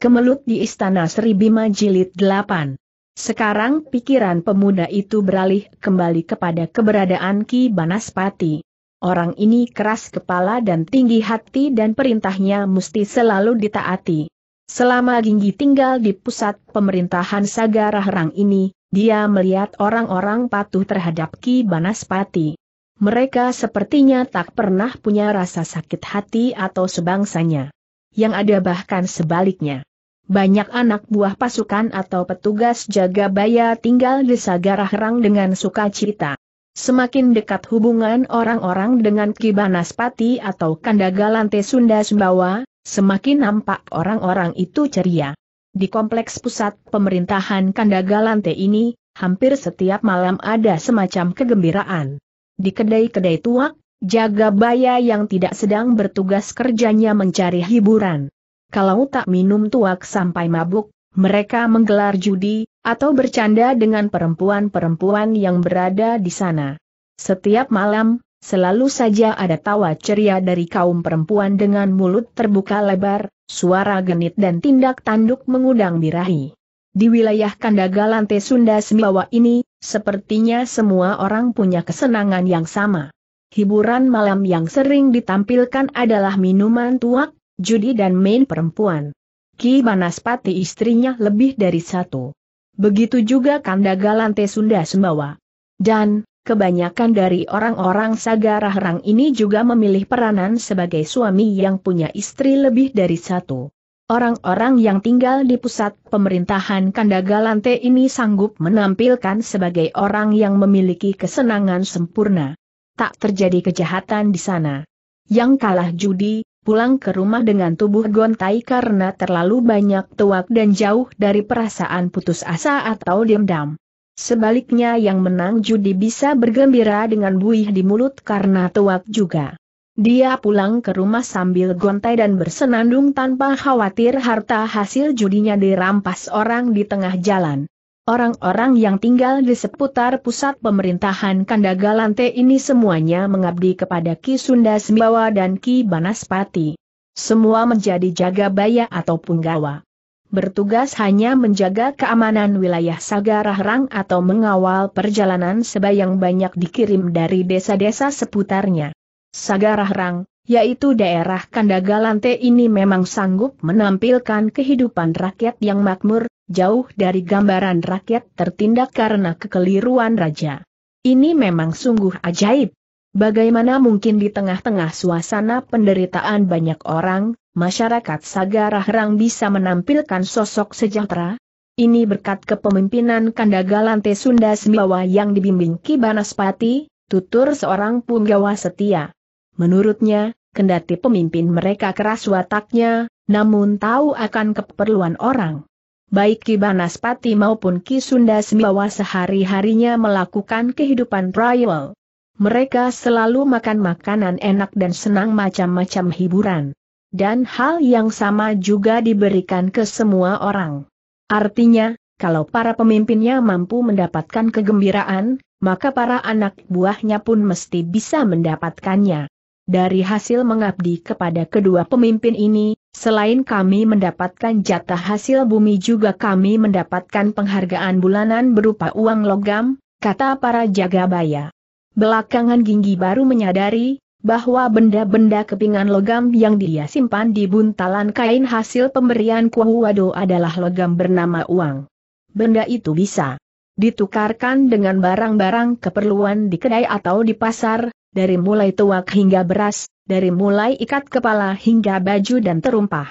Kemelut di Istana Sri Bima Jilid 8. Sekarang pikiran pemuda itu beralih kembali kepada keberadaan Ki Banaspati. Orang ini keras kepala dan tinggi hati dan perintahnya mesti selalu ditaati. Selama Ginggi tinggal di pusat pemerintahan Sagarahang ini, dia melihat orang-orang patuh terhadap Ki Banaspati. Mereka sepertinya tak pernah punya rasa sakit hati atau sebangsanya. Yang ada bahkan sebaliknya. Banyak anak buah pasukan atau petugas jaga baya tinggal di Herang dengan sukacita. Semakin dekat hubungan orang-orang dengan Kibanaspati atau Kandagalante Sunda Sumbawa, semakin nampak orang-orang itu ceria. Di kompleks pusat pemerintahan Kandagalante ini, hampir setiap malam ada semacam kegembiraan. Di kedai-kedai tua, jaga baya yang tidak sedang bertugas kerjanya mencari hiburan kalau tak minum tuak sampai mabuk, mereka menggelar judi, atau bercanda dengan perempuan-perempuan yang berada di sana. Setiap malam, selalu saja ada tawa ceria dari kaum perempuan dengan mulut terbuka lebar, suara genit dan tindak tanduk mengundang birahi. Di wilayah Kandagalante Sunda Sembawa ini, sepertinya semua orang punya kesenangan yang sama. Hiburan malam yang sering ditampilkan adalah minuman tuak, judi dan main perempuan. Ki Banaspati istrinya lebih dari satu. Begitu juga Kandagalante Sunda Sembawa. Dan, kebanyakan dari orang-orang Sagarahrang ini juga memilih peranan sebagai suami yang punya istri lebih dari satu. Orang-orang yang tinggal di pusat pemerintahan Kandagalante ini sanggup menampilkan sebagai orang yang memiliki kesenangan sempurna. Tak terjadi kejahatan di sana. Yang kalah judi, pulang ke rumah dengan tubuh gontai karena terlalu banyak tuak dan jauh dari perasaan putus asa atau dendam. Sebaliknya yang menang judi bisa bergembira dengan buih di mulut karena tuak juga. Dia pulang ke rumah sambil gontai dan bersenandung tanpa khawatir harta hasil judinya dirampas orang di tengah jalan. Orang-orang yang tinggal di seputar pusat pemerintahan Kandagalante ini semuanya mengabdi kepada Ki Sunda Sembawa dan Ki Banaspati. Semua menjadi jaga baya ataupun gawa. Bertugas hanya menjaga keamanan wilayah Sagarahrang atau mengawal perjalanan sebayang banyak dikirim dari desa-desa seputarnya. Sagarahrang yaitu daerah Kandagalante ini memang sanggup menampilkan kehidupan rakyat yang makmur, jauh dari gambaran rakyat tertindak karena kekeliruan raja. Ini memang sungguh ajaib. Bagaimana mungkin di tengah-tengah suasana penderitaan banyak orang, masyarakat sagarahrang bisa menampilkan sosok sejahtera? Ini berkat kepemimpinan Kandagalante Sunda Sembawa yang dibimbing Kibanaspati, tutur seorang punggawa setia. Menurutnya, kendati pemimpin mereka keras wataknya, namun tahu akan keperluan orang. Baik Ki Banaspati maupun Ki Sunda Sembawa sehari-harinya melakukan kehidupan royal. Mereka selalu makan makanan enak dan senang macam-macam hiburan. Dan hal yang sama juga diberikan ke semua orang. Artinya, kalau para pemimpinnya mampu mendapatkan kegembiraan, maka para anak buahnya pun mesti bisa mendapatkannya. Dari hasil mengabdi kepada kedua pemimpin ini, selain kami mendapatkan jatah hasil bumi juga kami mendapatkan penghargaan bulanan berupa uang logam, kata para jagabaya. Belakangan Ginggi baru menyadari, bahwa benda-benda kepingan logam yang dia simpan di buntalan kain hasil pemberian Kuahuwado adalah logam bernama uang. Benda itu bisa ditukarkan dengan barang-barang keperluan di kedai atau di pasar, dari mulai tuak hingga beras, dari mulai ikat kepala hingga baju dan terumpah.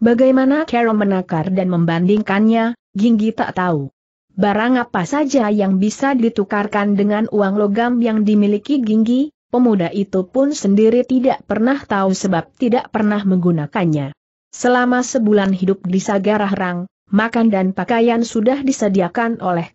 Bagaimana Carol menakar dan membandingkannya, Ginggi tak tahu. Barang apa saja yang bisa ditukarkan dengan uang logam yang dimiliki Ginggi, pemuda itu pun sendiri tidak pernah tahu sebab tidak pernah menggunakannya. Selama sebulan hidup di Sagarahrang, makan dan pakaian sudah disediakan oleh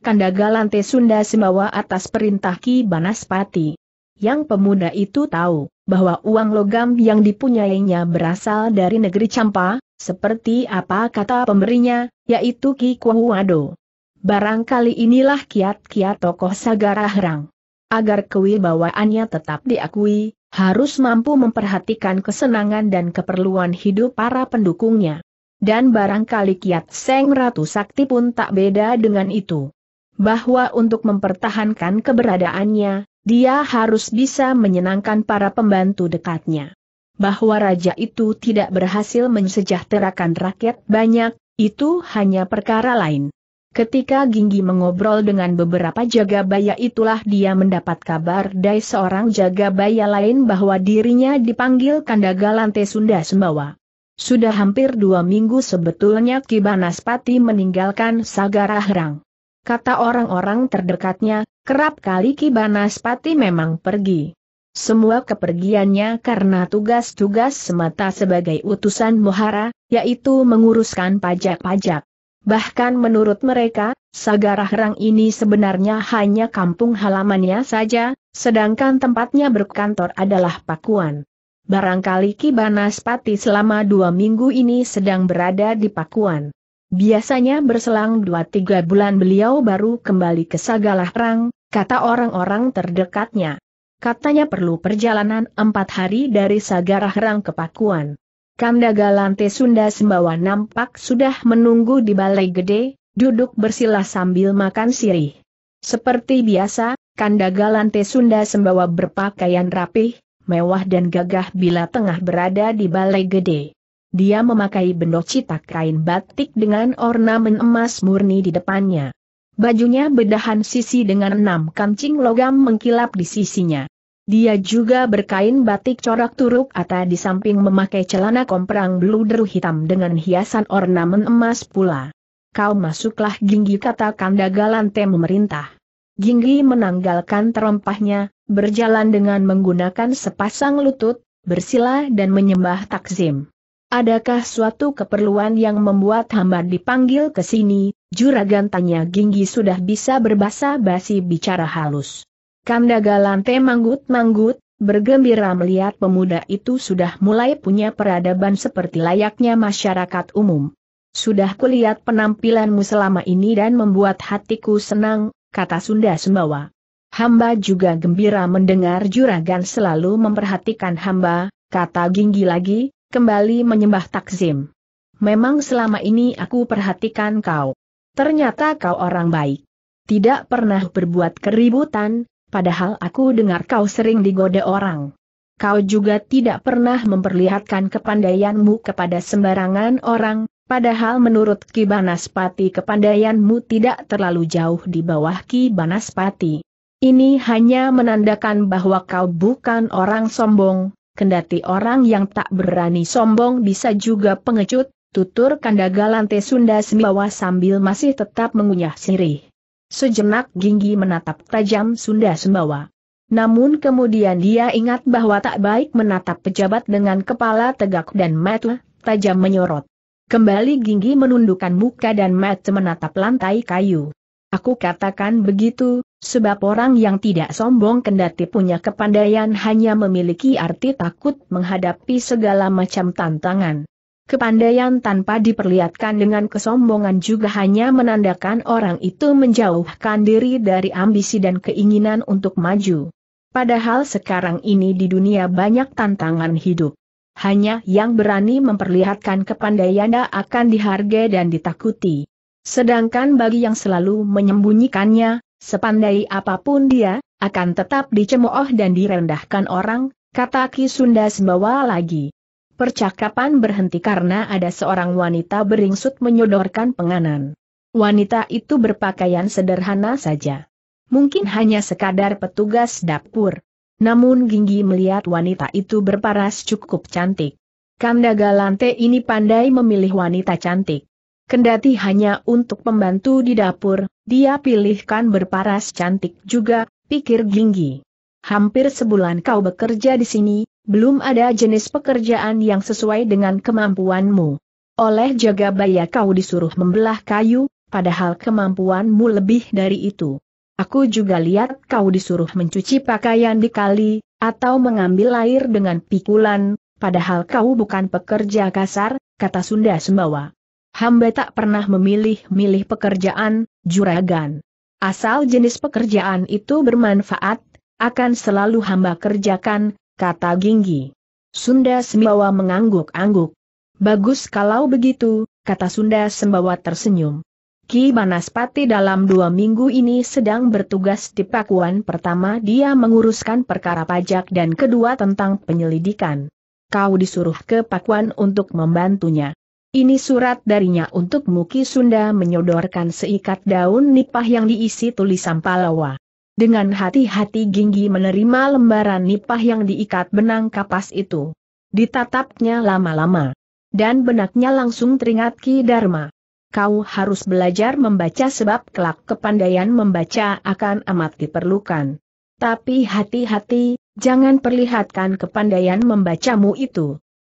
Lante Sunda Sembawa atas perintah Ki Banaspati. Yang pemuda itu tahu bahwa uang logam yang dipunyainya berasal dari negeri Campa, seperti apa kata pemberinya, yaitu Ki Kuhuado. Barangkali inilah kiat-kiat tokoh Sagara Herang. Agar kewibawaannya tetap diakui, harus mampu memperhatikan kesenangan dan keperluan hidup para pendukungnya. Dan barangkali kiat Seng Ratu Sakti pun tak beda dengan itu. Bahwa untuk mempertahankan keberadaannya, dia harus bisa menyenangkan para pembantu dekatnya. Bahwa raja itu tidak berhasil mensejahterakan rakyat banyak, itu hanya perkara lain. Ketika Ginggi mengobrol dengan beberapa jaga jagabaya itulah dia mendapat kabar dari seorang jaga jagabaya lain bahwa dirinya dipanggil Kandagalante Sunda Sembawa. Sudah hampir dua minggu sebetulnya Kibanaspati meninggalkan Herang. Kata orang-orang terdekatnya, kerap kali Kibanaspati memang pergi. Semua kepergiannya karena tugas-tugas semata sebagai utusan Muhara, yaitu menguruskan pajak-pajak. Bahkan menurut mereka, Sagarahrang ini sebenarnya hanya kampung halamannya saja, sedangkan tempatnya berkantor adalah Pakuan. Barangkali Kibanaspati selama dua minggu ini sedang berada di Pakuan. Biasanya berselang 2-3 bulan beliau baru kembali ke Sagalahrang, kata orang-orang terdekatnya. Katanya perlu perjalanan empat hari dari Sagalahrang ke Pakuan. Kandaga Lante Sunda Sembawa nampak sudah menunggu di balai gede, duduk bersila sambil makan sirih. Seperti biasa, Kandaga Lante Sunda Sembawa berpakaian rapih, mewah dan gagah bila tengah berada di balai gede. Dia memakai bendo citak kain batik dengan ornamen emas murni di depannya. Bajunya bedahan sisi dengan enam kancing logam mengkilap di sisinya. Dia juga berkain batik corak turuk atau di samping memakai celana komprang bluder hitam dengan hiasan ornamen emas pula. Kau masuklah Ginggi kata Kanda Galante memerintah. Ginggi menanggalkan terompahnya, berjalan dengan menggunakan sepasang lutut, bersila dan menyembah takzim. Adakah suatu keperluan yang membuat hamba dipanggil ke sini? Juragan tanya Ginggi sudah bisa berbahasa basi bicara halus. Kandaga lantai manggut-manggut, bergembira melihat pemuda itu sudah mulai punya peradaban seperti layaknya masyarakat umum. Sudah kulihat penampilanmu selama ini dan membuat hatiku senang, kata Sunda Sembawa. Hamba juga gembira mendengar juragan selalu memperhatikan hamba, kata Ginggi lagi, kembali menyembah takzim. Memang selama ini aku perhatikan kau. Ternyata kau orang baik. Tidak pernah berbuat keributan, padahal aku dengar kau sering digoda orang. Kau juga tidak pernah memperlihatkan kepandaianmu kepada sembarangan orang, padahal menurut Ki Banaspati kepandaianmu tidak terlalu jauh di bawah Ki Banaspati. Ini hanya menandakan bahwa kau bukan orang sombong, kendati orang yang tak berani sombong bisa juga pengecut, tutur kandaga lantai Sunda Sembawa sambil masih tetap mengunyah sirih. Sejenak Ginggi menatap tajam Sunda Sembawa. Namun kemudian dia ingat bahwa tak baik menatap pejabat dengan kepala tegak dan mata tajam menyorot. Kembali Ginggi menundukkan muka dan mata menatap lantai kayu. Aku katakan begitu, Sebab orang yang tidak sombong kendati punya kepandaian hanya memiliki arti takut menghadapi segala macam tantangan. Kepandaian tanpa diperlihatkan dengan kesombongan juga hanya menandakan orang itu menjauhkan diri dari ambisi dan keinginan untuk maju. Padahal sekarang ini di dunia banyak tantangan hidup. Hanya yang berani memperlihatkan kepandaian akan dihargai dan ditakuti. Sedangkan bagi yang selalu menyembunyikannya, Sepandai apapun dia, akan tetap dicemooh dan direndahkan orang, kata Ki Sunda Sembawa lagi. Percakapan berhenti karena ada seorang wanita beringsut menyodorkan penganan. Wanita itu berpakaian sederhana saja. Mungkin hanya sekadar petugas dapur. Namun Ginggi melihat wanita itu berparas cukup cantik. Kandagalante ini pandai memilih wanita cantik. Kendati hanya untuk pembantu di dapur, dia pilihkan berparas cantik juga, pikir Ginggi. Hampir sebulan kau bekerja di sini, belum ada jenis pekerjaan yang sesuai dengan kemampuanmu. Oleh jaga baya kau disuruh membelah kayu, padahal kemampuanmu lebih dari itu. Aku juga lihat kau disuruh mencuci pakaian di kali, atau mengambil air dengan pikulan, padahal kau bukan pekerja kasar, kata Sunda Sembawa hamba tak pernah memilih-milih pekerjaan, juragan. Asal jenis pekerjaan itu bermanfaat, akan selalu hamba kerjakan, kata Ginggi. Sunda Sembawa mengangguk-angguk. Bagus kalau begitu, kata Sunda Sembawa tersenyum. Ki Banaspati dalam dua minggu ini sedang bertugas di Pakuan pertama dia menguruskan perkara pajak dan kedua tentang penyelidikan. Kau disuruh ke Pakuan untuk membantunya. Ini surat darinya untuk Muki Sunda menyodorkan seikat daun nipah yang diisi tulisan Palawa. Dengan hati-hati Ginggi menerima lembaran nipah yang diikat benang kapas itu. Ditatapnya lama-lama. Dan benaknya langsung teringat Ki Dharma. Kau harus belajar membaca sebab kelak kepandaian membaca akan amat diperlukan. Tapi hati-hati, jangan perlihatkan kepandaian membacamu itu.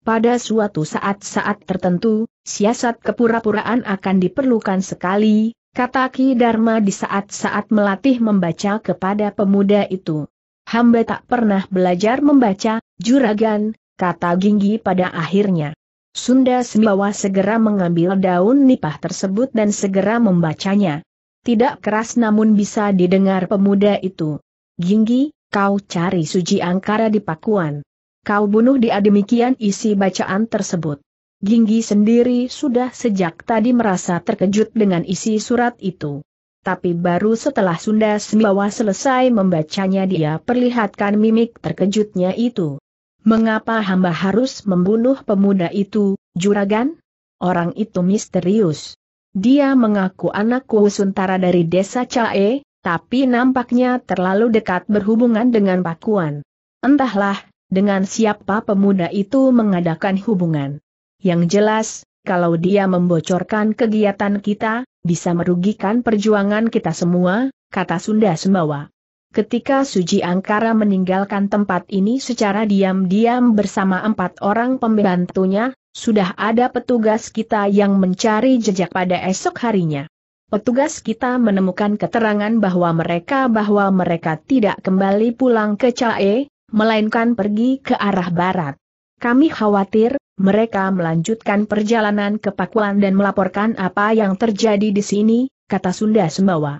Pada suatu saat-saat tertentu, siasat kepura-puraan akan diperlukan sekali, kata Ki Dharma di saat-saat melatih membaca kepada pemuda itu. Hamba tak pernah belajar membaca, juragan, kata Ginggi pada akhirnya. Sunda Sembawa segera mengambil daun nipah tersebut dan segera membacanya. Tidak keras namun bisa didengar pemuda itu. Ginggi, kau cari suji angkara di Pakuan. Kau bunuh dia demikian isi bacaan tersebut. Ginggi sendiri sudah sejak tadi merasa terkejut dengan isi surat itu. Tapi baru setelah Sunda Sembawa selesai membacanya dia perlihatkan mimik terkejutnya itu. Mengapa hamba harus membunuh pemuda itu, juragan? Orang itu misterius. Dia mengaku anak Kusuntara dari desa Cae, tapi nampaknya terlalu dekat berhubungan dengan Pakuan. Entahlah, dengan siapa pemuda itu mengadakan hubungan. Yang jelas, kalau dia membocorkan kegiatan kita, bisa merugikan perjuangan kita semua, kata Sunda Sembawa. Ketika Suji Angkara meninggalkan tempat ini secara diam-diam bersama empat orang pembantunya, sudah ada petugas kita yang mencari jejak pada esok harinya. Petugas kita menemukan keterangan bahwa mereka bahwa mereka tidak kembali pulang ke Cae, melainkan pergi ke arah barat. Kami khawatir, mereka melanjutkan perjalanan ke Pakuan dan melaporkan apa yang terjadi di sini, kata Sunda Sembawa.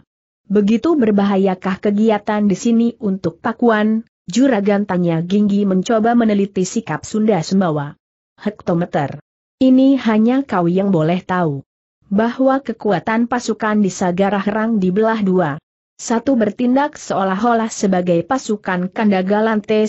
Begitu berbahayakah kegiatan di sini untuk Pakuan? Juragan tanya Ginggi mencoba meneliti sikap Sunda Sembawa. Hektometer. Ini hanya kau yang boleh tahu. Bahwa kekuatan pasukan di Sagara Herang dibelah dua. Satu bertindak seolah-olah sebagai pasukan kandagalan T.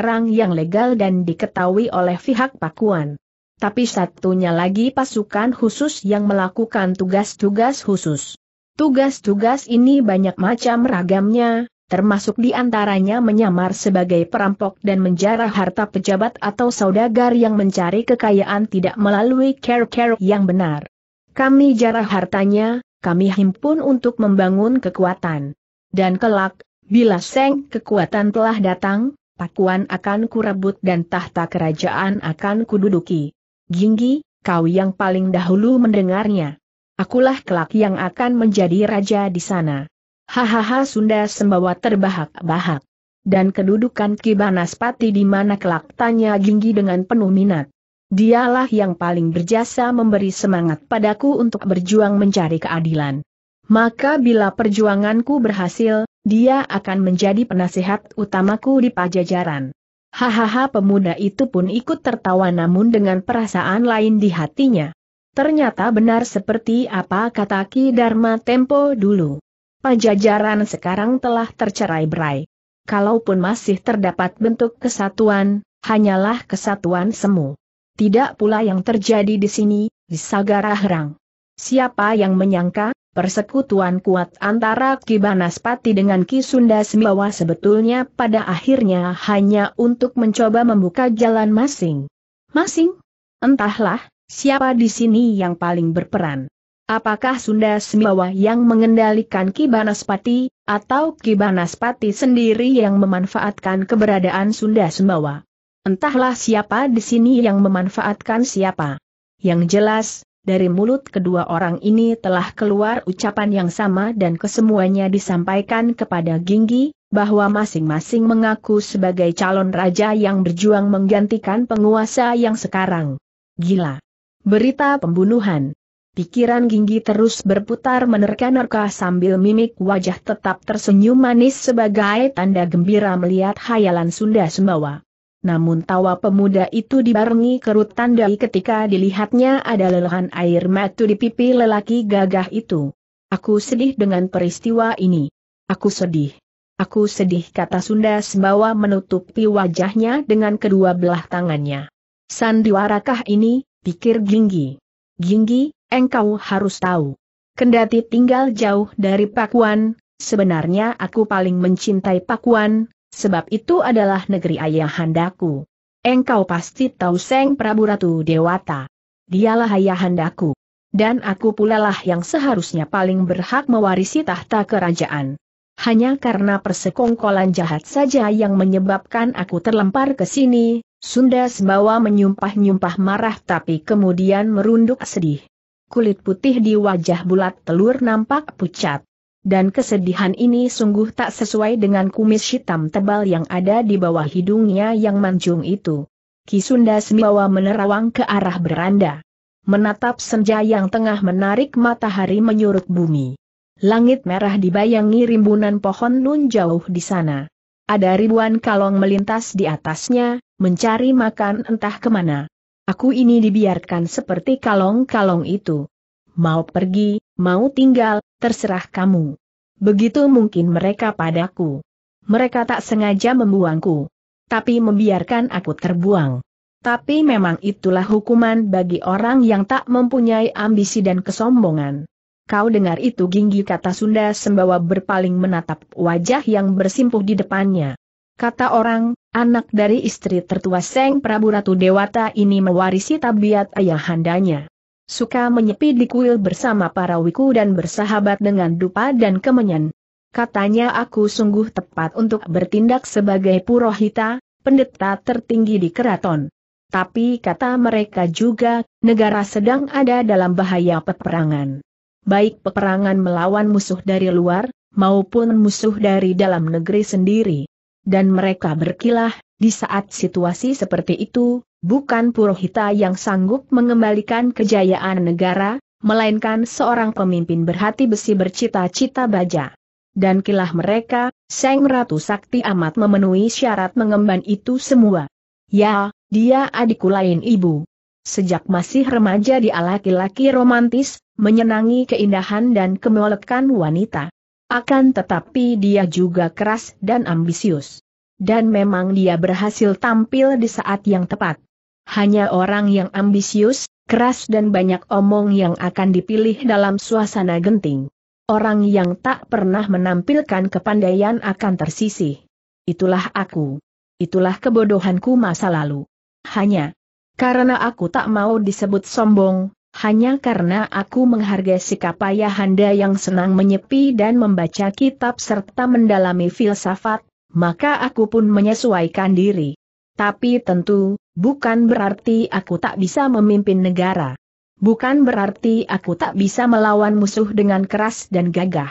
Rang yang legal dan diketahui oleh pihak Pakuan. Tapi satunya lagi pasukan khusus yang melakukan tugas-tugas khusus. Tugas-tugas ini banyak macam ragamnya, termasuk di antaranya menyamar sebagai perampok dan menjarah harta pejabat atau saudagar yang mencari kekayaan tidak melalui care-care yang benar. Kami jarah hartanya, kami himpun untuk membangun kekuatan. Dan kelak, bila seng kekuatan telah datang, pakuan akan kurebut dan tahta kerajaan akan kududuki. Ginggi, kau yang paling dahulu mendengarnya. Akulah kelak yang akan menjadi raja di sana. Hahaha Sunda Sembawa terbahak-bahak. Dan kedudukan Kibanaspati di mana kelak tanya Ginggi dengan penuh minat. Dialah yang paling berjasa memberi semangat padaku untuk berjuang mencari keadilan. Maka bila perjuanganku berhasil, dia akan menjadi penasihat utamaku di pajajaran. Hahaha pemuda itu pun ikut tertawa namun dengan perasaan lain di hatinya. Ternyata benar seperti apa kata Ki Dharma Tempo dulu. Pajajaran sekarang telah tercerai berai. Kalaupun masih terdapat bentuk kesatuan, hanyalah kesatuan semu. Tidak pula yang terjadi di sini, di Sagara Herang. Siapa yang menyangka, persekutuan kuat antara Ki Banaspati dengan Ki Sunda Sembawa sebetulnya pada akhirnya hanya untuk mencoba membuka jalan masing. Masing? Entahlah, siapa di sini yang paling berperan. Apakah Sunda Sembawa yang mengendalikan Ki Banaspati, atau Ki Banaspati sendiri yang memanfaatkan keberadaan Sunda Sembawa? Entahlah siapa di sini yang memanfaatkan siapa. Yang jelas, dari mulut kedua orang ini telah keluar ucapan yang sama dan kesemuanya disampaikan kepada Ginggi, bahwa masing-masing mengaku sebagai calon raja yang berjuang menggantikan penguasa yang sekarang. Gila. Berita pembunuhan. Pikiran Ginggi terus berputar menerka-nerka sambil mimik wajah tetap tersenyum manis sebagai tanda gembira melihat hayalan Sunda Sembawa. Namun tawa pemuda itu dibarengi kerut tandai ketika dilihatnya ada lelehan air mata di pipi lelaki gagah itu. Aku sedih dengan peristiwa ini. Aku sedih. Aku sedih kata Sunda sembawa menutupi wajahnya dengan kedua belah tangannya. Sandiwarakah ini, pikir Ginggi. Ginggi, engkau harus tahu. Kendati tinggal jauh dari Pakuan, sebenarnya aku paling mencintai Pakuan, sebab itu adalah negeri ayahandaku. Engkau pasti tahu Seng Prabu Ratu Dewata. Dialah ayahandaku. Dan aku pula lah yang seharusnya paling berhak mewarisi tahta kerajaan. Hanya karena persekongkolan jahat saja yang menyebabkan aku terlempar ke sini, Sunda Sembawa menyumpah-nyumpah marah tapi kemudian merunduk sedih. Kulit putih di wajah bulat telur nampak pucat dan kesedihan ini sungguh tak sesuai dengan kumis hitam tebal yang ada di bawah hidungnya yang mancung itu. Kisunda Sembawa menerawang ke arah beranda. Menatap senja yang tengah menarik matahari menyurut bumi. Langit merah dibayangi rimbunan pohon nun jauh di sana. Ada ribuan kalong melintas di atasnya, mencari makan entah kemana. Aku ini dibiarkan seperti kalong-kalong itu. Mau pergi, mau tinggal, terserah kamu. Begitu mungkin mereka padaku. Mereka tak sengaja membuangku. Tapi membiarkan aku terbuang. Tapi memang itulah hukuman bagi orang yang tak mempunyai ambisi dan kesombongan. Kau dengar itu ginggi kata Sunda sembawa berpaling menatap wajah yang bersimpuh di depannya. Kata orang, anak dari istri tertua Seng Prabu Ratu Dewata ini mewarisi tabiat ayahandanya suka menyepi di kuil bersama para wiku dan bersahabat dengan dupa dan kemenyan. Katanya aku sungguh tepat untuk bertindak sebagai purohita, pendeta tertinggi di keraton. Tapi kata mereka juga, negara sedang ada dalam bahaya peperangan. Baik peperangan melawan musuh dari luar, maupun musuh dari dalam negeri sendiri. Dan mereka berkilah, di saat situasi seperti itu, bukan Purohita yang sanggup mengembalikan kejayaan negara, melainkan seorang pemimpin berhati besi bercita-cita baja. Dan kilah mereka, Seng Ratu Sakti amat memenuhi syarat mengemban itu semua. Ya, dia adikku lain ibu. Sejak masih remaja dia laki-laki romantis, menyenangi keindahan dan kemolekan wanita. Akan tetapi dia juga keras dan ambisius dan memang dia berhasil tampil di saat yang tepat. Hanya orang yang ambisius, keras dan banyak omong yang akan dipilih dalam suasana genting. Orang yang tak pernah menampilkan kepandaian akan tersisih. Itulah aku. Itulah kebodohanku masa lalu. Hanya karena aku tak mau disebut sombong, hanya karena aku menghargai sikap ayahanda yang senang menyepi dan membaca kitab serta mendalami filsafat, maka aku pun menyesuaikan diri. Tapi tentu, bukan berarti aku tak bisa memimpin negara. Bukan berarti aku tak bisa melawan musuh dengan keras dan gagah.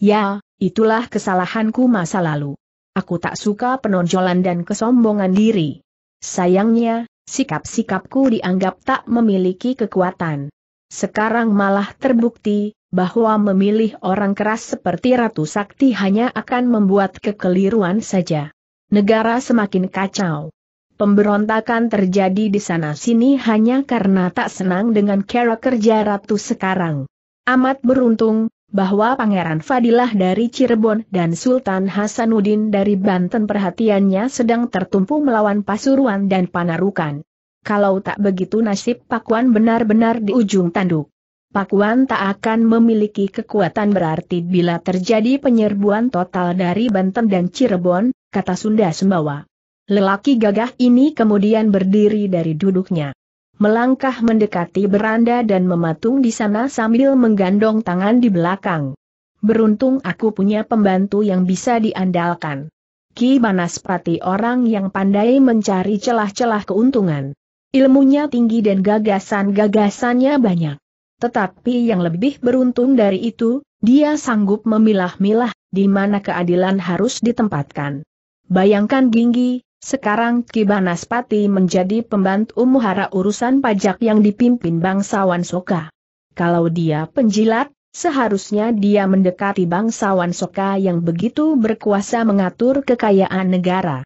Ya, itulah kesalahanku masa lalu. Aku tak suka penonjolan dan kesombongan diri. Sayangnya, sikap-sikapku dianggap tak memiliki kekuatan. Sekarang malah terbukti, bahwa memilih orang keras seperti Ratu Sakti hanya akan membuat kekeliruan saja. Negara semakin kacau. Pemberontakan terjadi di sana-sini hanya karena tak senang dengan cara kerja Ratu sekarang. Amat beruntung, bahwa Pangeran Fadilah dari Cirebon dan Sultan Hasanuddin dari Banten perhatiannya sedang tertumpu melawan Pasuruan dan Panarukan. Kalau tak begitu nasib Pakuan benar-benar di ujung tanduk. Pakuan tak akan memiliki kekuatan berarti bila terjadi penyerbuan total dari Banten dan Cirebon, kata Sunda Sembawa. Lelaki gagah ini kemudian berdiri dari duduknya. Melangkah mendekati beranda dan mematung di sana sambil menggandong tangan di belakang. Beruntung aku punya pembantu yang bisa diandalkan. Ki Banaspati orang yang pandai mencari celah-celah keuntungan. Ilmunya tinggi dan gagasan-gagasannya banyak. Tetapi yang lebih beruntung dari itu, dia sanggup memilah-milah di mana keadilan harus ditempatkan. Bayangkan Ginggi, sekarang Kibanaspati menjadi pembantu muhara urusan pajak yang dipimpin bangsawan Soka. Kalau dia penjilat, seharusnya dia mendekati bangsawan Soka yang begitu berkuasa mengatur kekayaan negara.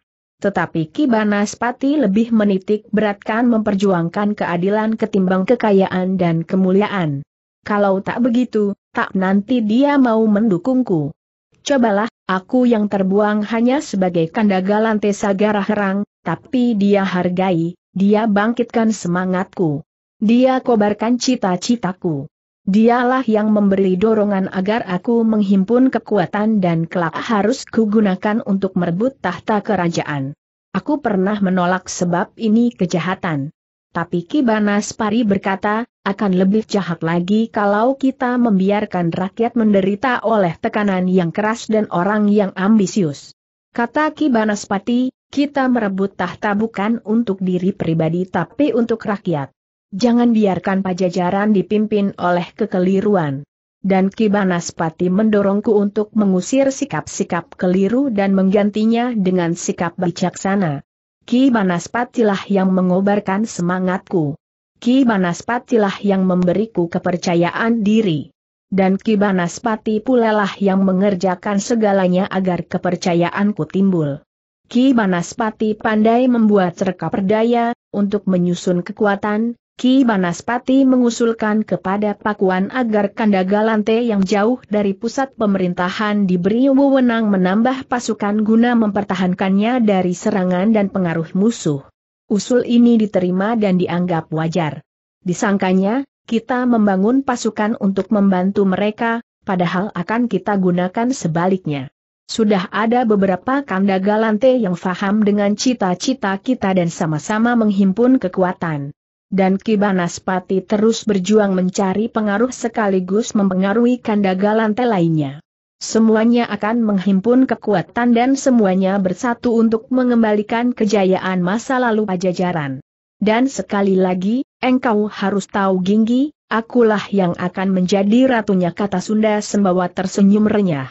Tetapi Kibanaspati lebih menitik beratkan memperjuangkan keadilan ketimbang kekayaan dan kemuliaan. Kalau tak begitu, tak nanti dia mau mendukungku. Cobalah, aku yang terbuang hanya sebagai kandaga lantai sagara herang, tapi dia hargai, dia bangkitkan semangatku. Dia kobarkan cita-citaku. Dialah yang memberi dorongan agar aku menghimpun kekuatan dan kelak harus kugunakan untuk merebut tahta kerajaan. Aku pernah menolak sebab ini kejahatan. Tapi Kibanas Pari berkata, akan lebih jahat lagi kalau kita membiarkan rakyat menderita oleh tekanan yang keras dan orang yang ambisius. Kata Kibanas Pati, kita merebut tahta bukan untuk diri pribadi tapi untuk rakyat. Jangan biarkan pajajaran dipimpin oleh kekeliruan. Dan Kibanaspati mendorongku untuk mengusir sikap-sikap keliru dan menggantinya dengan sikap bijaksana. Kibanaspatilah yang mengobarkan semangatku. Kibanaspatilah yang memberiku kepercayaan diri. Dan Kibanaspati lah yang mengerjakan segalanya agar kepercayaanku timbul. Kibanaspati pandai membuat reka perdaya, untuk menyusun kekuatan, Ki Banaspati mengusulkan kepada Pakuan agar Kandagalante yang jauh dari pusat pemerintahan diberi wewenang menambah pasukan guna mempertahankannya dari serangan dan pengaruh musuh. Usul ini diterima dan dianggap wajar. Disangkanya, kita membangun pasukan untuk membantu mereka, padahal akan kita gunakan sebaliknya. Sudah ada beberapa kandagalante yang faham dengan cita-cita kita dan sama-sama menghimpun kekuatan dan Kibanaspati terus berjuang mencari pengaruh sekaligus mempengaruhi lantai lainnya. Semuanya akan menghimpun kekuatan dan semuanya bersatu untuk mengembalikan kejayaan masa lalu pajajaran. Dan sekali lagi, engkau harus tahu Ginggi, akulah yang akan menjadi ratunya kata Sunda Sembawa tersenyum renyah.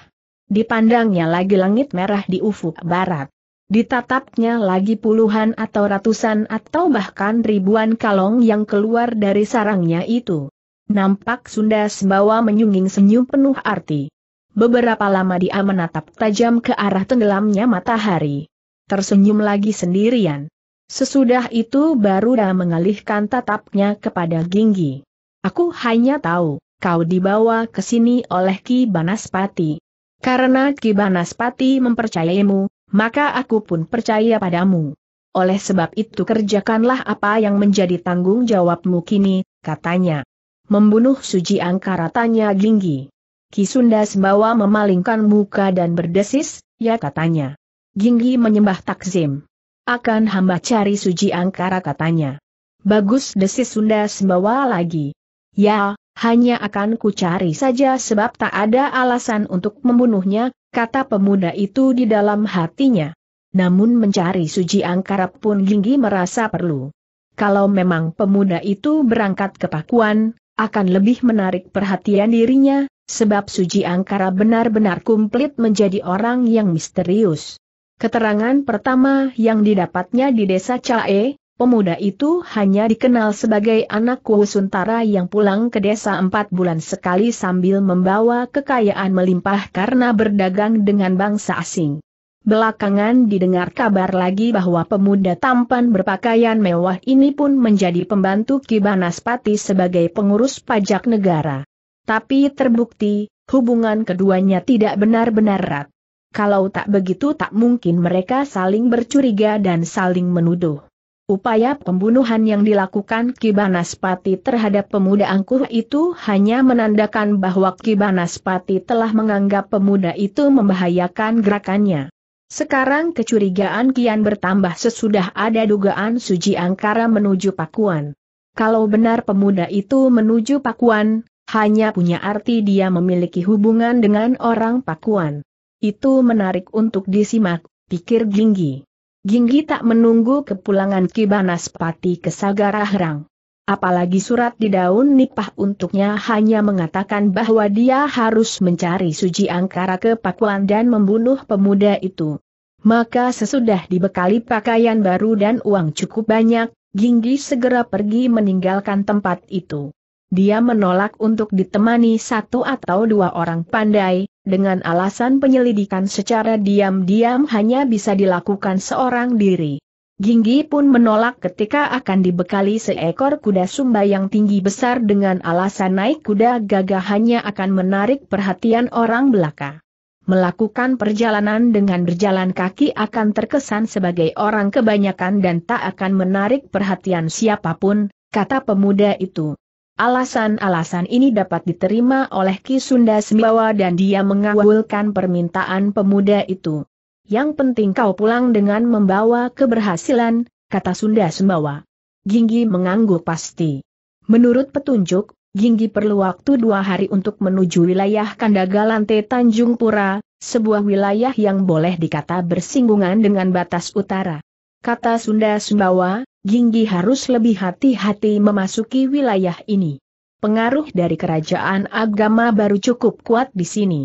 Dipandangnya lagi langit merah di ufuk barat. Ditatapnya lagi puluhan atau ratusan atau bahkan ribuan kalong yang keluar dari sarangnya itu. Nampak Sunda Sembawa menyungging senyum penuh arti. Beberapa lama dia menatap tajam ke arah tenggelamnya matahari. Tersenyum lagi sendirian. Sesudah itu baru dia mengalihkan tatapnya kepada Ginggi. Aku hanya tahu, kau dibawa ke sini oleh Ki Banaspati. Karena Ki Banaspati mempercayaimu, maka aku pun percaya padamu. Oleh sebab itu kerjakanlah apa yang menjadi tanggung jawabmu kini, katanya. Membunuh Suji Angkara tanya Ginggi. Kisunda Sembawa memalingkan muka dan berdesis, ya katanya. Ginggi menyembah takzim. Akan hamba cari Suji Angkara katanya. Bagus desis Sunda Sembawa lagi. Ya, hanya akan ku cari saja sebab tak ada alasan untuk membunuhnya, kata pemuda itu di dalam hatinya. Namun mencari Suji Angkara pun Ginggi merasa perlu. Kalau memang pemuda itu berangkat ke Pakuan, akan lebih menarik perhatian dirinya, sebab Suji Angkara benar-benar kumplit menjadi orang yang misterius. Keterangan pertama yang didapatnya di desa Cae, Pemuda itu hanya dikenal sebagai anak Kuhusuntara yang pulang ke desa empat bulan sekali sambil membawa kekayaan melimpah karena berdagang dengan bangsa asing. Belakangan didengar kabar lagi bahwa pemuda tampan berpakaian mewah ini pun menjadi pembantu Kibanaspati sebagai pengurus pajak negara. Tapi terbukti, hubungan keduanya tidak benar-benar erat. kalau tak begitu tak mungkin mereka saling bercuriga dan saling menuduh. Upaya pembunuhan yang dilakukan Kibanaspati terhadap pemuda angkuh itu hanya menandakan bahwa Kibanaspati telah menganggap pemuda itu membahayakan gerakannya. Sekarang kecurigaan kian bertambah sesudah ada dugaan Suji Angkara menuju Pakuan. Kalau benar pemuda itu menuju Pakuan, hanya punya arti dia memiliki hubungan dengan orang Pakuan. Itu menarik untuk disimak, pikir Ginggi. Ginggi tak menunggu kepulangan Kibanaspati ke Sagarahrang. Apalagi surat di daun nipah untuknya hanya mengatakan bahwa dia harus mencari Suji Angkara ke Pakuan dan membunuh pemuda itu. Maka sesudah dibekali pakaian baru dan uang cukup banyak, Ginggi segera pergi meninggalkan tempat itu dia menolak untuk ditemani satu atau dua orang pandai, dengan alasan penyelidikan secara diam-diam hanya bisa dilakukan seorang diri. Ginggi pun menolak ketika akan dibekali seekor kuda sumba yang tinggi besar dengan alasan naik kuda gagah hanya akan menarik perhatian orang belaka. Melakukan perjalanan dengan berjalan kaki akan terkesan sebagai orang kebanyakan dan tak akan menarik perhatian siapapun, kata pemuda itu. Alasan-alasan ini dapat diterima oleh Ki Sunda Sembawa dan dia mengawulkan permintaan pemuda itu. Yang penting kau pulang dengan membawa keberhasilan, kata Sunda Sembawa. Ginggi mengangguk pasti. Menurut petunjuk, Ginggi perlu waktu dua hari untuk menuju wilayah Kandagalante Tanjung Pura, sebuah wilayah yang boleh dikata bersinggungan dengan batas utara. Kata Sunda Sembawa, Ginggi harus lebih hati-hati memasuki wilayah ini. Pengaruh dari kerajaan agama baru cukup kuat di sini.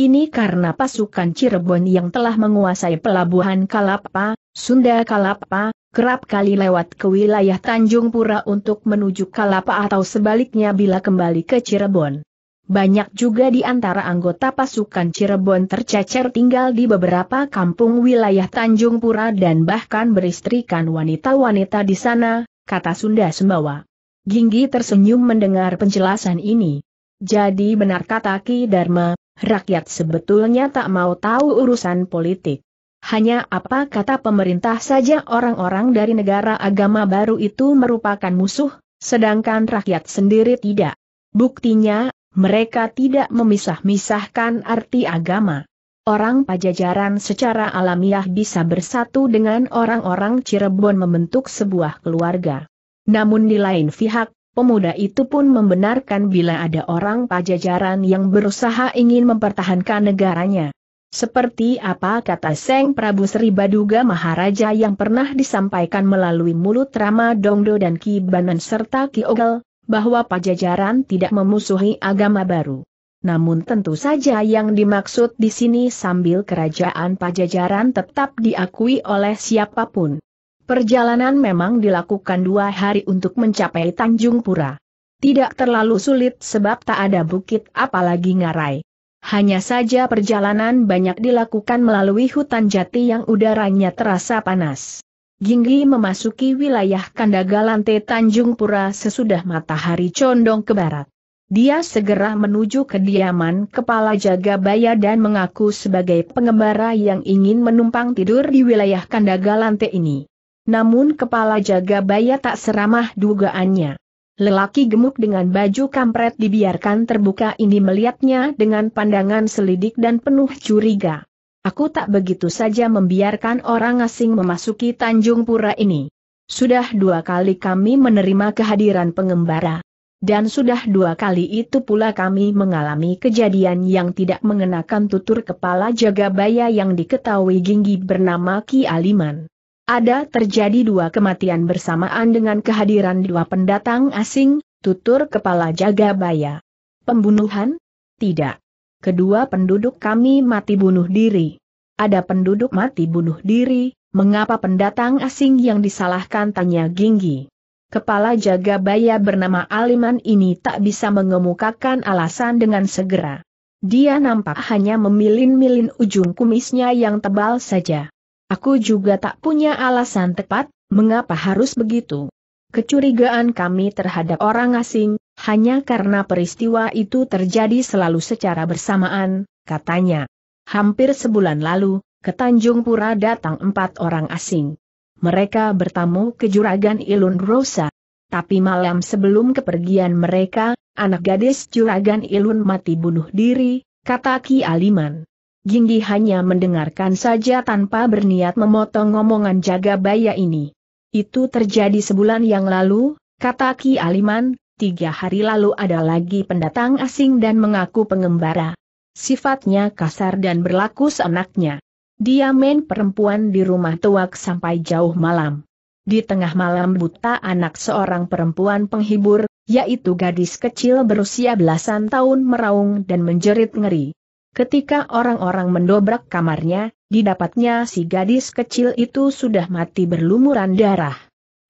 Ini karena pasukan Cirebon yang telah menguasai pelabuhan Kalapa, Sunda Kalapa, kerap kali lewat ke wilayah Tanjung Pura untuk menuju Kalapa atau sebaliknya bila kembali ke Cirebon. Banyak juga di antara anggota pasukan Cirebon tercecer tinggal di beberapa kampung wilayah Tanjung Pura dan bahkan beristrikan wanita-wanita di sana, kata Sunda Sembawa. Ginggi tersenyum mendengar penjelasan ini. Jadi benar kata Ki Dharma, rakyat sebetulnya tak mau tahu urusan politik. Hanya apa kata pemerintah saja orang-orang dari negara agama baru itu merupakan musuh, sedangkan rakyat sendiri tidak. Buktinya, mereka tidak memisah-misahkan arti agama. Orang pajajaran secara alamiah bisa bersatu dengan orang-orang Cirebon membentuk sebuah keluarga. Namun di lain pihak, pemuda itu pun membenarkan bila ada orang pajajaran yang berusaha ingin mempertahankan negaranya. Seperti apa kata Seng Prabu Sri Baduga Maharaja yang pernah disampaikan melalui mulut Rama Dongdo dan Ki Banan serta Ki Ogel, bahwa pajajaran tidak memusuhi agama baru. Namun tentu saja yang dimaksud di sini sambil kerajaan pajajaran tetap diakui oleh siapapun. Perjalanan memang dilakukan dua hari untuk mencapai Tanjung Pura. Tidak terlalu sulit sebab tak ada bukit apalagi ngarai. Hanya saja perjalanan banyak dilakukan melalui hutan jati yang udaranya terasa panas. Ginggi memasuki wilayah Kandagalante Tanjung Pura sesudah matahari condong ke barat. Dia segera menuju kediaman kepala jaga baya dan mengaku sebagai pengembara yang ingin menumpang tidur di wilayah Kandagalante ini. Namun kepala jaga baya tak seramah dugaannya. Lelaki gemuk dengan baju kampret dibiarkan terbuka ini melihatnya dengan pandangan selidik dan penuh curiga. Aku tak begitu saja membiarkan orang asing memasuki Tanjung Pura ini. Sudah dua kali kami menerima kehadiran pengembara. Dan sudah dua kali itu pula kami mengalami kejadian yang tidak mengenakan tutur kepala jagabaya yang diketahui Ginggi bernama Ki Aliman. Ada terjadi dua kematian bersamaan dengan kehadiran dua pendatang asing, tutur kepala Jagabaya. Pembunuhan? Tidak kedua penduduk kami mati bunuh diri. Ada penduduk mati bunuh diri, mengapa pendatang asing yang disalahkan tanya Ginggi. Kepala jaga baya bernama Aliman ini tak bisa mengemukakan alasan dengan segera. Dia nampak hanya memilin-milin ujung kumisnya yang tebal saja. Aku juga tak punya alasan tepat, mengapa harus begitu. Kecurigaan kami terhadap orang asing, hanya karena peristiwa itu terjadi selalu secara bersamaan, katanya. Hampir sebulan lalu, ke Tanjung Pura datang empat orang asing. Mereka bertamu ke Juragan Ilun Rosa. Tapi malam sebelum kepergian mereka, anak gadis Juragan Ilun mati bunuh diri, kata Ki Aliman. Ginggi hanya mendengarkan saja tanpa berniat memotong omongan jaga baya ini. Itu terjadi sebulan yang lalu, kata Ki Aliman, Tiga hari lalu ada lagi pendatang asing dan mengaku pengembara. Sifatnya kasar dan berlaku seenaknya. Dia main perempuan di rumah tuak sampai jauh malam. Di tengah malam buta anak seorang perempuan penghibur, yaitu gadis kecil berusia belasan tahun meraung dan menjerit ngeri. Ketika orang-orang mendobrak kamarnya, didapatnya si gadis kecil itu sudah mati berlumuran darah.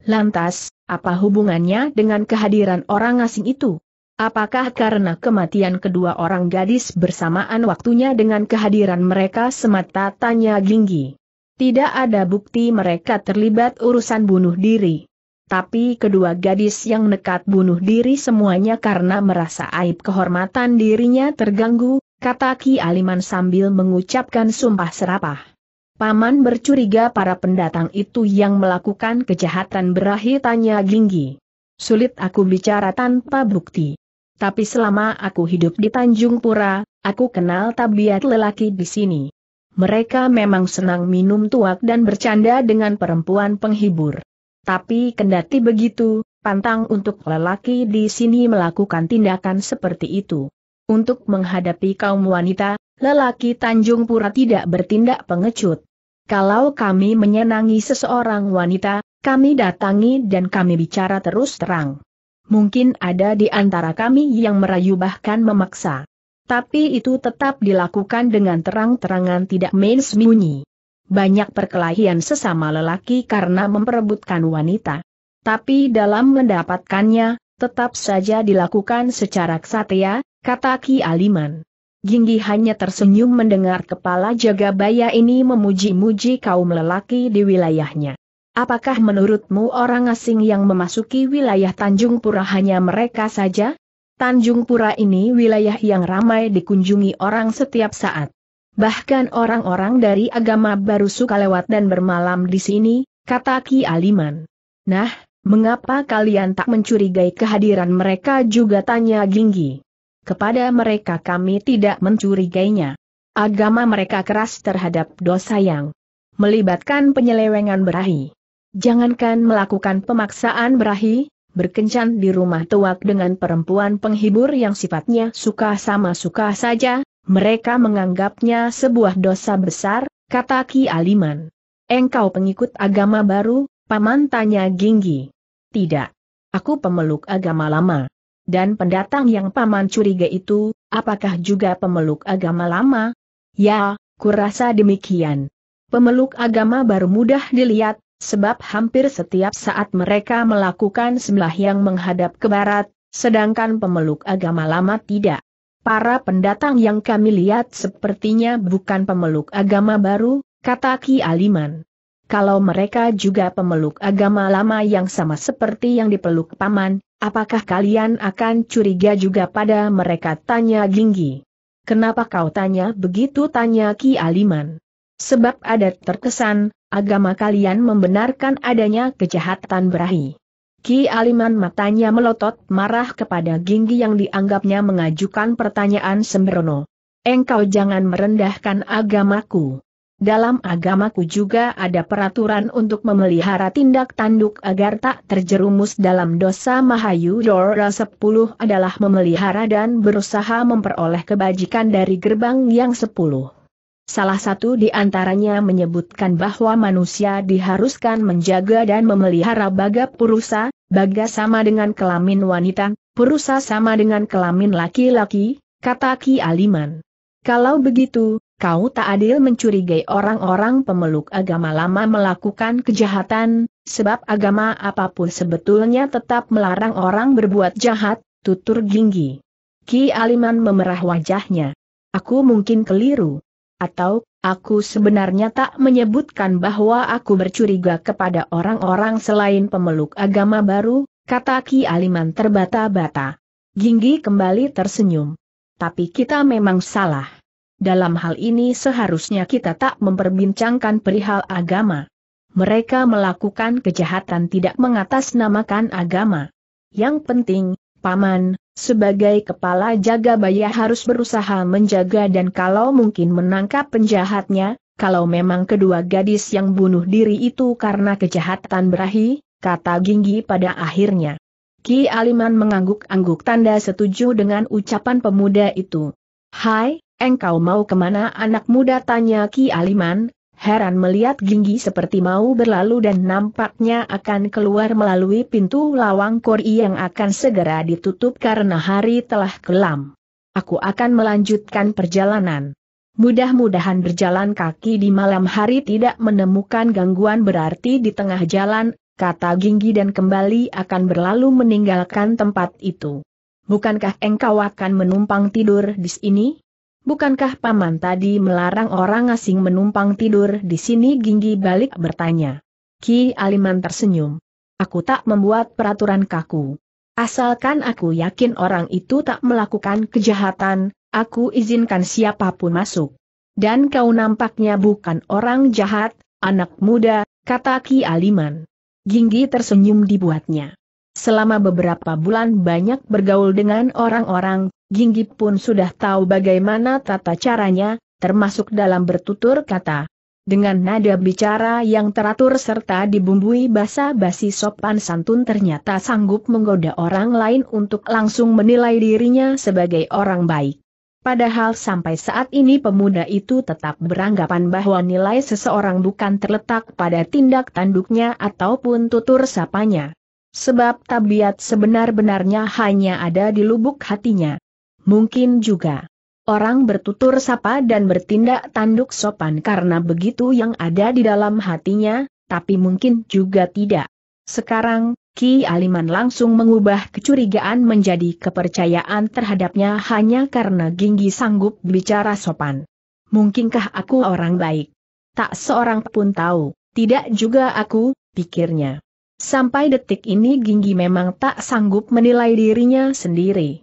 Lantas, apa hubungannya dengan kehadiran orang asing itu? Apakah karena kematian kedua orang gadis bersamaan waktunya dengan kehadiran mereka semata tanya Ginggi? Tidak ada bukti mereka terlibat urusan bunuh diri. Tapi kedua gadis yang nekat bunuh diri semuanya karena merasa aib kehormatan dirinya terganggu, kata Ki Aliman sambil mengucapkan sumpah serapah. Paman bercuriga para pendatang itu yang melakukan kejahatan berahi tanya Ginggi. Sulit aku bicara tanpa bukti. Tapi selama aku hidup di Tanjung Pura, aku kenal tabiat lelaki di sini. Mereka memang senang minum tuak dan bercanda dengan perempuan penghibur. Tapi kendati begitu, pantang untuk lelaki di sini melakukan tindakan seperti itu. Untuk menghadapi kaum wanita, lelaki Tanjung Pura tidak bertindak pengecut kalau kami menyenangi seseorang wanita, kami datangi dan kami bicara terus terang. Mungkin ada di antara kami yang merayu bahkan memaksa. Tapi itu tetap dilakukan dengan terang-terangan tidak main sembunyi. Banyak perkelahian sesama lelaki karena memperebutkan wanita. Tapi dalam mendapatkannya, tetap saja dilakukan secara kesatria, kata Ki Aliman. Ginggi hanya tersenyum mendengar kepala Jagabaya ini memuji-muji kaum lelaki di wilayahnya. Apakah menurutmu orang asing yang memasuki wilayah Tanjung Pura hanya mereka saja? Tanjung Pura ini wilayah yang ramai dikunjungi orang setiap saat. Bahkan orang-orang dari agama baru suka lewat dan bermalam di sini, kata Ki Aliman. Nah, mengapa kalian tak mencurigai kehadiran mereka juga tanya Ginggi? kepada mereka kami tidak mencurigainya. Agama mereka keras terhadap dosa yang melibatkan penyelewengan berahi. Jangankan melakukan pemaksaan berahi, berkencan di rumah tuak dengan perempuan penghibur yang sifatnya suka sama suka saja, mereka menganggapnya sebuah dosa besar, kata Ki Aliman. Engkau pengikut agama baru, paman tanya Ginggi. Tidak. Aku pemeluk agama lama dan pendatang yang paman curiga itu, apakah juga pemeluk agama lama? Ya, kurasa demikian. Pemeluk agama baru mudah dilihat, sebab hampir setiap saat mereka melakukan sembah yang menghadap ke barat, sedangkan pemeluk agama lama tidak. Para pendatang yang kami lihat sepertinya bukan pemeluk agama baru, kata Ki Aliman. Kalau mereka juga pemeluk agama lama yang sama seperti yang dipeluk paman, Apakah kalian akan curiga juga pada mereka? Tanya Ginggi. Kenapa kau tanya begitu? Tanya Ki Aliman. Sebab ada terkesan, agama kalian membenarkan adanya kejahatan berahi. Ki Aliman matanya melotot marah kepada Ginggi yang dianggapnya mengajukan pertanyaan sembrono. Engkau jangan merendahkan agamaku. Dalam agamaku juga ada peraturan untuk memelihara tindak tanduk agar tak terjerumus dalam dosa Mahayudora 10 adalah memelihara dan berusaha memperoleh kebajikan dari gerbang yang 10. Salah satu di antaranya menyebutkan bahwa manusia diharuskan menjaga dan memelihara baga purusa, baga sama dengan kelamin wanita, purusa sama dengan kelamin laki-laki, kata Ki Aliman. Kalau begitu, kau tak adil mencurigai orang-orang pemeluk agama lama melakukan kejahatan, sebab agama apapun sebetulnya tetap melarang orang berbuat jahat, tutur Ginggi. Ki Aliman memerah wajahnya. Aku mungkin keliru. Atau, aku sebenarnya tak menyebutkan bahwa aku bercuriga kepada orang-orang selain pemeluk agama baru, kata Ki Aliman terbata-bata. Ginggi kembali tersenyum. Tapi kita memang salah dalam hal ini seharusnya kita tak memperbincangkan perihal agama. Mereka melakukan kejahatan tidak mengatasnamakan agama. Yang penting, Paman, sebagai kepala jaga baya harus berusaha menjaga dan kalau mungkin menangkap penjahatnya, kalau memang kedua gadis yang bunuh diri itu karena kejahatan berahi, kata Ginggi pada akhirnya. Ki Aliman mengangguk-angguk tanda setuju dengan ucapan pemuda itu. Hai, Engkau mau kemana anak muda tanya Ki Aliman, heran melihat Ginggi seperti mau berlalu dan nampaknya akan keluar melalui pintu lawang kori yang akan segera ditutup karena hari telah kelam. Aku akan melanjutkan perjalanan. Mudah-mudahan berjalan kaki di malam hari tidak menemukan gangguan berarti di tengah jalan, kata Ginggi dan kembali akan berlalu meninggalkan tempat itu. Bukankah engkau akan menumpang tidur di sini? Bukankah paman tadi melarang orang asing menumpang tidur di sini? Ginggi balik bertanya. Ki Aliman tersenyum. Aku tak membuat peraturan kaku. Asalkan aku yakin orang itu tak melakukan kejahatan, aku izinkan siapapun masuk. Dan kau nampaknya bukan orang jahat, anak muda, kata Ki Aliman. Ginggi tersenyum dibuatnya. Selama beberapa bulan banyak bergaul dengan orang-orang, Ginggi pun sudah tahu bagaimana tata caranya, termasuk dalam bertutur kata. Dengan nada bicara yang teratur serta dibumbui basa-basi sopan santun ternyata sanggup menggoda orang lain untuk langsung menilai dirinya sebagai orang baik. Padahal sampai saat ini pemuda itu tetap beranggapan bahwa nilai seseorang bukan terletak pada tindak tanduknya ataupun tutur sapanya. Sebab tabiat sebenar-benarnya hanya ada di lubuk hatinya. Mungkin juga. Orang bertutur sapa dan bertindak tanduk sopan karena begitu yang ada di dalam hatinya, tapi mungkin juga tidak. Sekarang, Ki Aliman langsung mengubah kecurigaan menjadi kepercayaan terhadapnya hanya karena Ginggi sanggup bicara sopan. Mungkinkah aku orang baik? Tak seorang pun tahu, tidak juga aku, pikirnya. Sampai detik ini Ginggi memang tak sanggup menilai dirinya sendiri.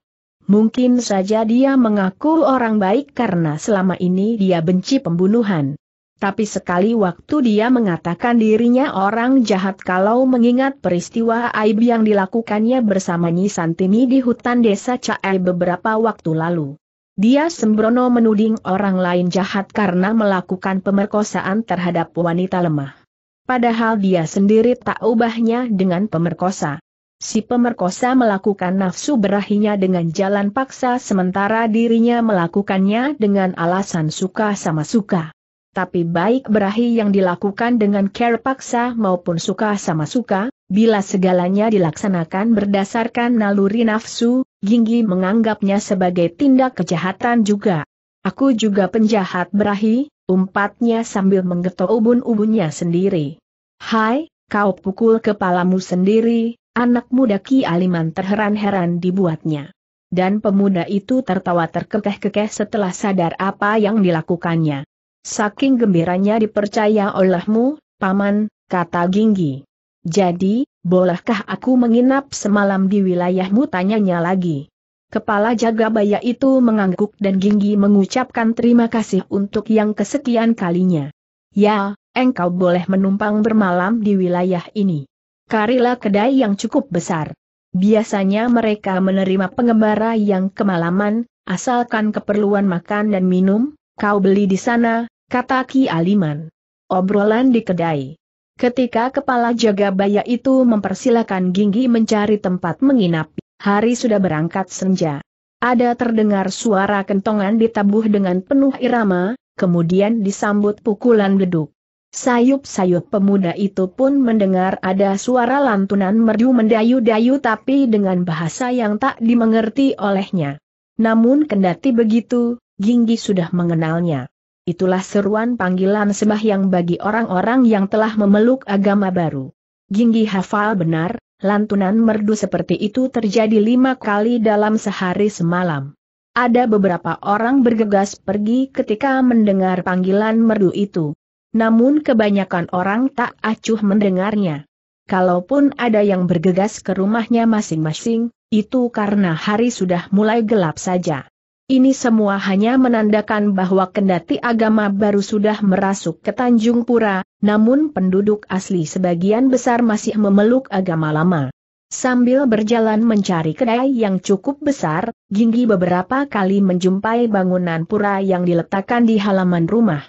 Mungkin saja dia mengaku orang baik karena selama ini dia benci pembunuhan. Tapi sekali waktu dia mengatakan dirinya orang jahat kalau mengingat peristiwa aib yang dilakukannya bersama Nyi Santini di hutan desa Cae beberapa waktu lalu. Dia sembrono menuding orang lain jahat karena melakukan pemerkosaan terhadap wanita lemah. Padahal dia sendiri tak ubahnya dengan pemerkosa. Si pemerkosa melakukan nafsu berahinya dengan jalan paksa sementara dirinya melakukannya dengan alasan suka sama suka. Tapi baik berahi yang dilakukan dengan care paksa maupun suka sama suka, bila segalanya dilaksanakan berdasarkan naluri nafsu, Ginggi menganggapnya sebagai tindak kejahatan juga. Aku juga penjahat berahi, umpatnya sambil menggetok ubun-ubunnya sendiri. Hai, kau pukul kepalamu sendiri, Anak muda Ki Aliman terheran-heran dibuatnya. Dan pemuda itu tertawa terkekeh-kekeh setelah sadar apa yang dilakukannya. Saking gembiranya dipercaya olehmu, Paman, kata Ginggi. Jadi, bolehkah aku menginap semalam di wilayahmu tanyanya lagi. Kepala jaga Jagabaya itu mengangguk dan Ginggi mengucapkan terima kasih untuk yang kesekian kalinya. Ya, engkau boleh menumpang bermalam di wilayah ini. Karila kedai yang cukup besar. Biasanya mereka menerima pengembara yang kemalaman, asalkan keperluan makan dan minum, kau beli di sana, kata Ki Aliman. Obrolan di kedai. Ketika kepala jaga Jagabaya itu mempersilahkan Ginggi mencari tempat menginap, hari sudah berangkat senja. Ada terdengar suara kentongan ditabuh dengan penuh irama, kemudian disambut pukulan beduk. Sayup-sayup pemuda itu pun mendengar ada suara lantunan merdu mendayu-dayu tapi dengan bahasa yang tak dimengerti olehnya. Namun kendati begitu, Ginggi sudah mengenalnya. Itulah seruan panggilan sembah yang bagi orang-orang yang telah memeluk agama baru. Ginggi hafal benar, lantunan merdu seperti itu terjadi lima kali dalam sehari semalam. Ada beberapa orang bergegas pergi ketika mendengar panggilan merdu itu namun kebanyakan orang tak acuh mendengarnya. Kalaupun ada yang bergegas ke rumahnya masing-masing, itu karena hari sudah mulai gelap saja. Ini semua hanya menandakan bahwa kendati agama baru sudah merasuk ke Tanjung Pura, namun penduduk asli sebagian besar masih memeluk agama lama. Sambil berjalan mencari kedai yang cukup besar, Ginggi beberapa kali menjumpai bangunan pura yang diletakkan di halaman rumah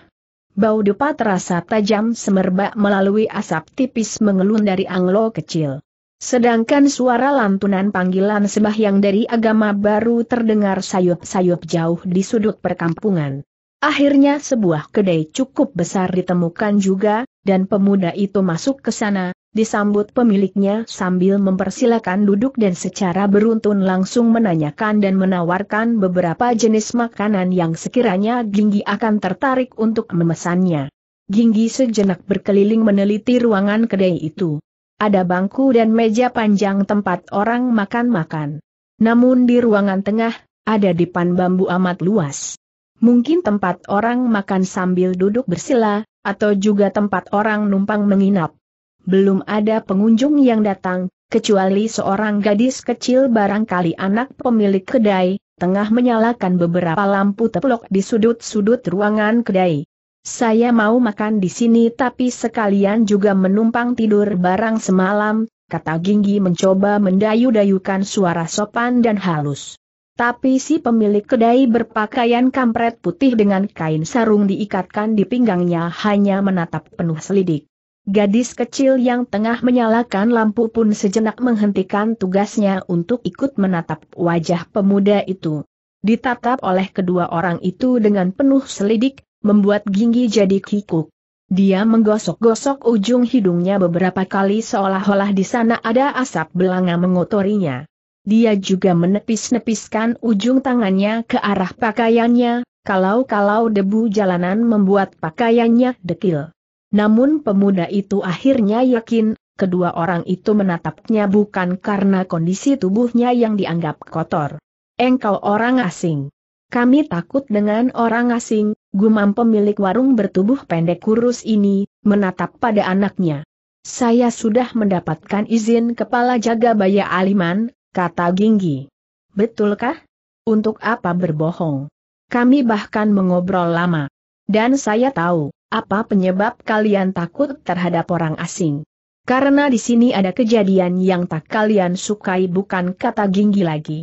bau dupa terasa tajam semerbak melalui asap tipis mengelun dari anglo kecil. Sedangkan suara lantunan panggilan sembahyang dari agama baru terdengar sayup-sayup jauh di sudut perkampungan. Akhirnya sebuah kedai cukup besar ditemukan juga, dan pemuda itu masuk ke sana, disambut pemiliknya sambil mempersilakan duduk dan secara beruntun langsung menanyakan dan menawarkan beberapa jenis makanan yang sekiranya Ginggi akan tertarik untuk memesannya. Ginggi sejenak berkeliling meneliti ruangan kedai itu. Ada bangku dan meja panjang tempat orang makan-makan. Namun di ruangan tengah, ada dipan bambu amat luas. Mungkin tempat orang makan sambil duduk bersila, atau juga tempat orang numpang menginap. Belum ada pengunjung yang datang, kecuali seorang gadis kecil barangkali anak pemilik kedai, tengah menyalakan beberapa lampu teplok di sudut-sudut ruangan kedai. Saya mau makan di sini tapi sekalian juga menumpang tidur barang semalam, kata Ginggi mencoba mendayu-dayukan suara sopan dan halus. Tapi si pemilik kedai berpakaian kampret putih dengan kain sarung diikatkan di pinggangnya hanya menatap penuh selidik. Gadis kecil yang tengah menyalakan lampu pun sejenak menghentikan tugasnya untuk ikut menatap wajah pemuda itu. Ditatap oleh kedua orang itu dengan penuh selidik, membuat Ginggi jadi kikuk. Dia menggosok-gosok ujung hidungnya beberapa kali seolah-olah di sana ada asap belanga mengotorinya. Dia juga menepis-nepiskan ujung tangannya ke arah pakaiannya, kalau-kalau debu jalanan membuat pakaiannya dekil. Namun pemuda itu akhirnya yakin, kedua orang itu menatapnya bukan karena kondisi tubuhnya yang dianggap kotor. Engkau orang asing. Kami takut dengan orang asing, gumam pemilik warung bertubuh pendek kurus ini, menatap pada anaknya. Saya sudah mendapatkan izin kepala jaga baya Aliman, kata Ginggi. Betulkah? Untuk apa berbohong? Kami bahkan mengobrol lama. Dan saya tahu, apa penyebab kalian takut terhadap orang asing? Karena di sini ada kejadian yang tak kalian sukai bukan kata Ginggi lagi.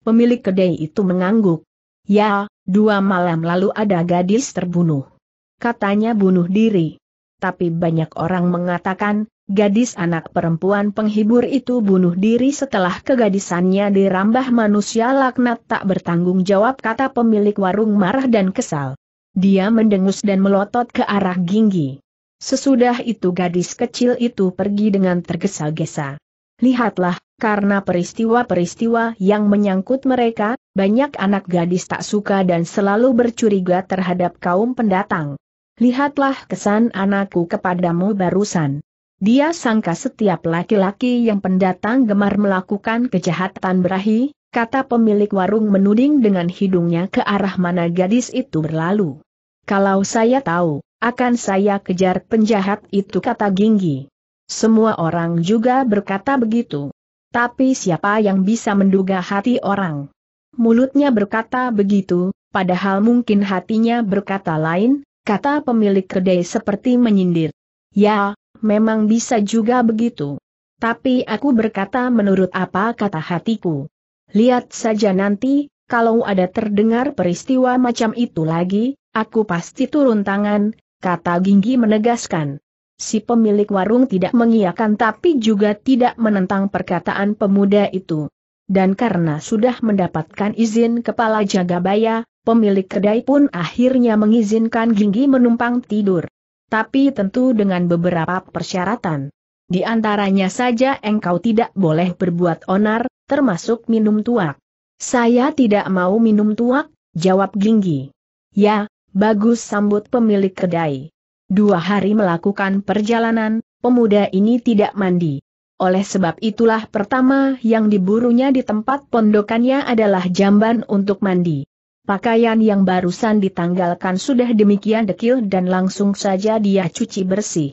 Pemilik kedai itu mengangguk. Ya, dua malam lalu ada gadis terbunuh. Katanya bunuh diri. Tapi banyak orang mengatakan, gadis anak perempuan penghibur itu bunuh diri setelah kegadisannya dirambah manusia laknat tak bertanggung jawab kata pemilik warung marah dan kesal. Dia mendengus dan melotot ke arah Ginggi. Sesudah itu gadis kecil itu pergi dengan tergesa-gesa. Lihatlah, karena peristiwa-peristiwa yang menyangkut mereka, banyak anak gadis tak suka dan selalu bercuriga terhadap kaum pendatang. Lihatlah kesan anakku kepadamu barusan. Dia sangka setiap laki-laki yang pendatang gemar melakukan kejahatan berahi, kata pemilik warung menuding dengan hidungnya ke arah mana gadis itu berlalu. Kalau saya tahu, akan saya kejar penjahat itu kata Ginggi. Semua orang juga berkata begitu. Tapi siapa yang bisa menduga hati orang? Mulutnya berkata begitu, padahal mungkin hatinya berkata lain, kata pemilik kedai seperti menyindir. Ya, memang bisa juga begitu. Tapi aku berkata menurut apa kata hatiku. Lihat saja nanti, kalau ada terdengar peristiwa macam itu lagi, aku pasti turun tangan, kata Ginggi menegaskan. Si pemilik warung tidak mengiyakan tapi juga tidak menentang perkataan pemuda itu. Dan karena sudah mendapatkan izin kepala Jagabaya, pemilik kedai pun akhirnya mengizinkan Ginggi menumpang tidur. Tapi tentu dengan beberapa persyaratan. Di antaranya saja engkau tidak boleh berbuat onar, termasuk minum tuak. Saya tidak mau minum tuak, jawab Ginggi. Ya, bagus sambut pemilik kedai. Dua hari melakukan perjalanan, pemuda ini tidak mandi. Oleh sebab itulah pertama yang diburunya di tempat pondokannya adalah jamban untuk mandi. Pakaian yang barusan ditanggalkan sudah demikian dekil dan langsung saja dia cuci bersih.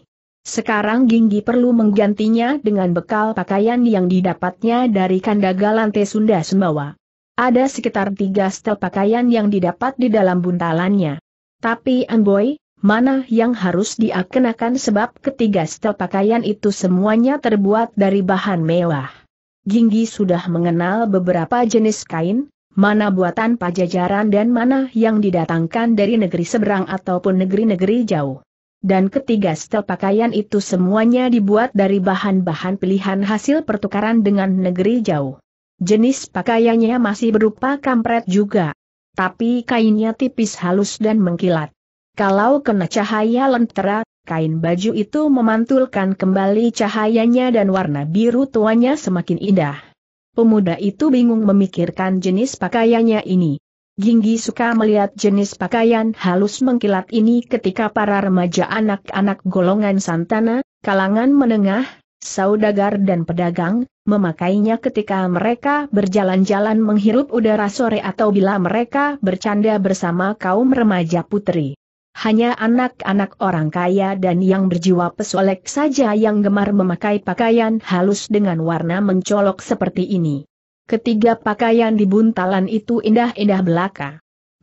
Sekarang Ginggi perlu menggantinya dengan bekal pakaian yang didapatnya dari kandaga lantai Sunda Sembawa. Ada sekitar tiga setel pakaian yang didapat di dalam buntalannya. Tapi Amboy, mana yang harus diakenakan sebab ketiga setel pakaian itu semuanya terbuat dari bahan mewah. Ginggi sudah mengenal beberapa jenis kain, mana buatan pajajaran dan mana yang didatangkan dari negeri seberang ataupun negeri-negeri jauh dan ketiga setel pakaian itu semuanya dibuat dari bahan-bahan pilihan hasil pertukaran dengan negeri jauh. Jenis pakaiannya masih berupa kampret juga. Tapi kainnya tipis halus dan mengkilat. Kalau kena cahaya lentera, kain baju itu memantulkan kembali cahayanya dan warna biru tuanya semakin indah. Pemuda itu bingung memikirkan jenis pakaiannya ini. Ginggi suka melihat jenis pakaian halus mengkilat ini ketika para remaja anak-anak golongan santana, kalangan menengah, saudagar dan pedagang, memakainya ketika mereka berjalan-jalan menghirup udara sore atau bila mereka bercanda bersama kaum remaja putri. Hanya anak-anak orang kaya dan yang berjiwa pesolek saja yang gemar memakai pakaian halus dengan warna mencolok seperti ini. Ketiga pakaian di buntalan itu indah-indah belaka.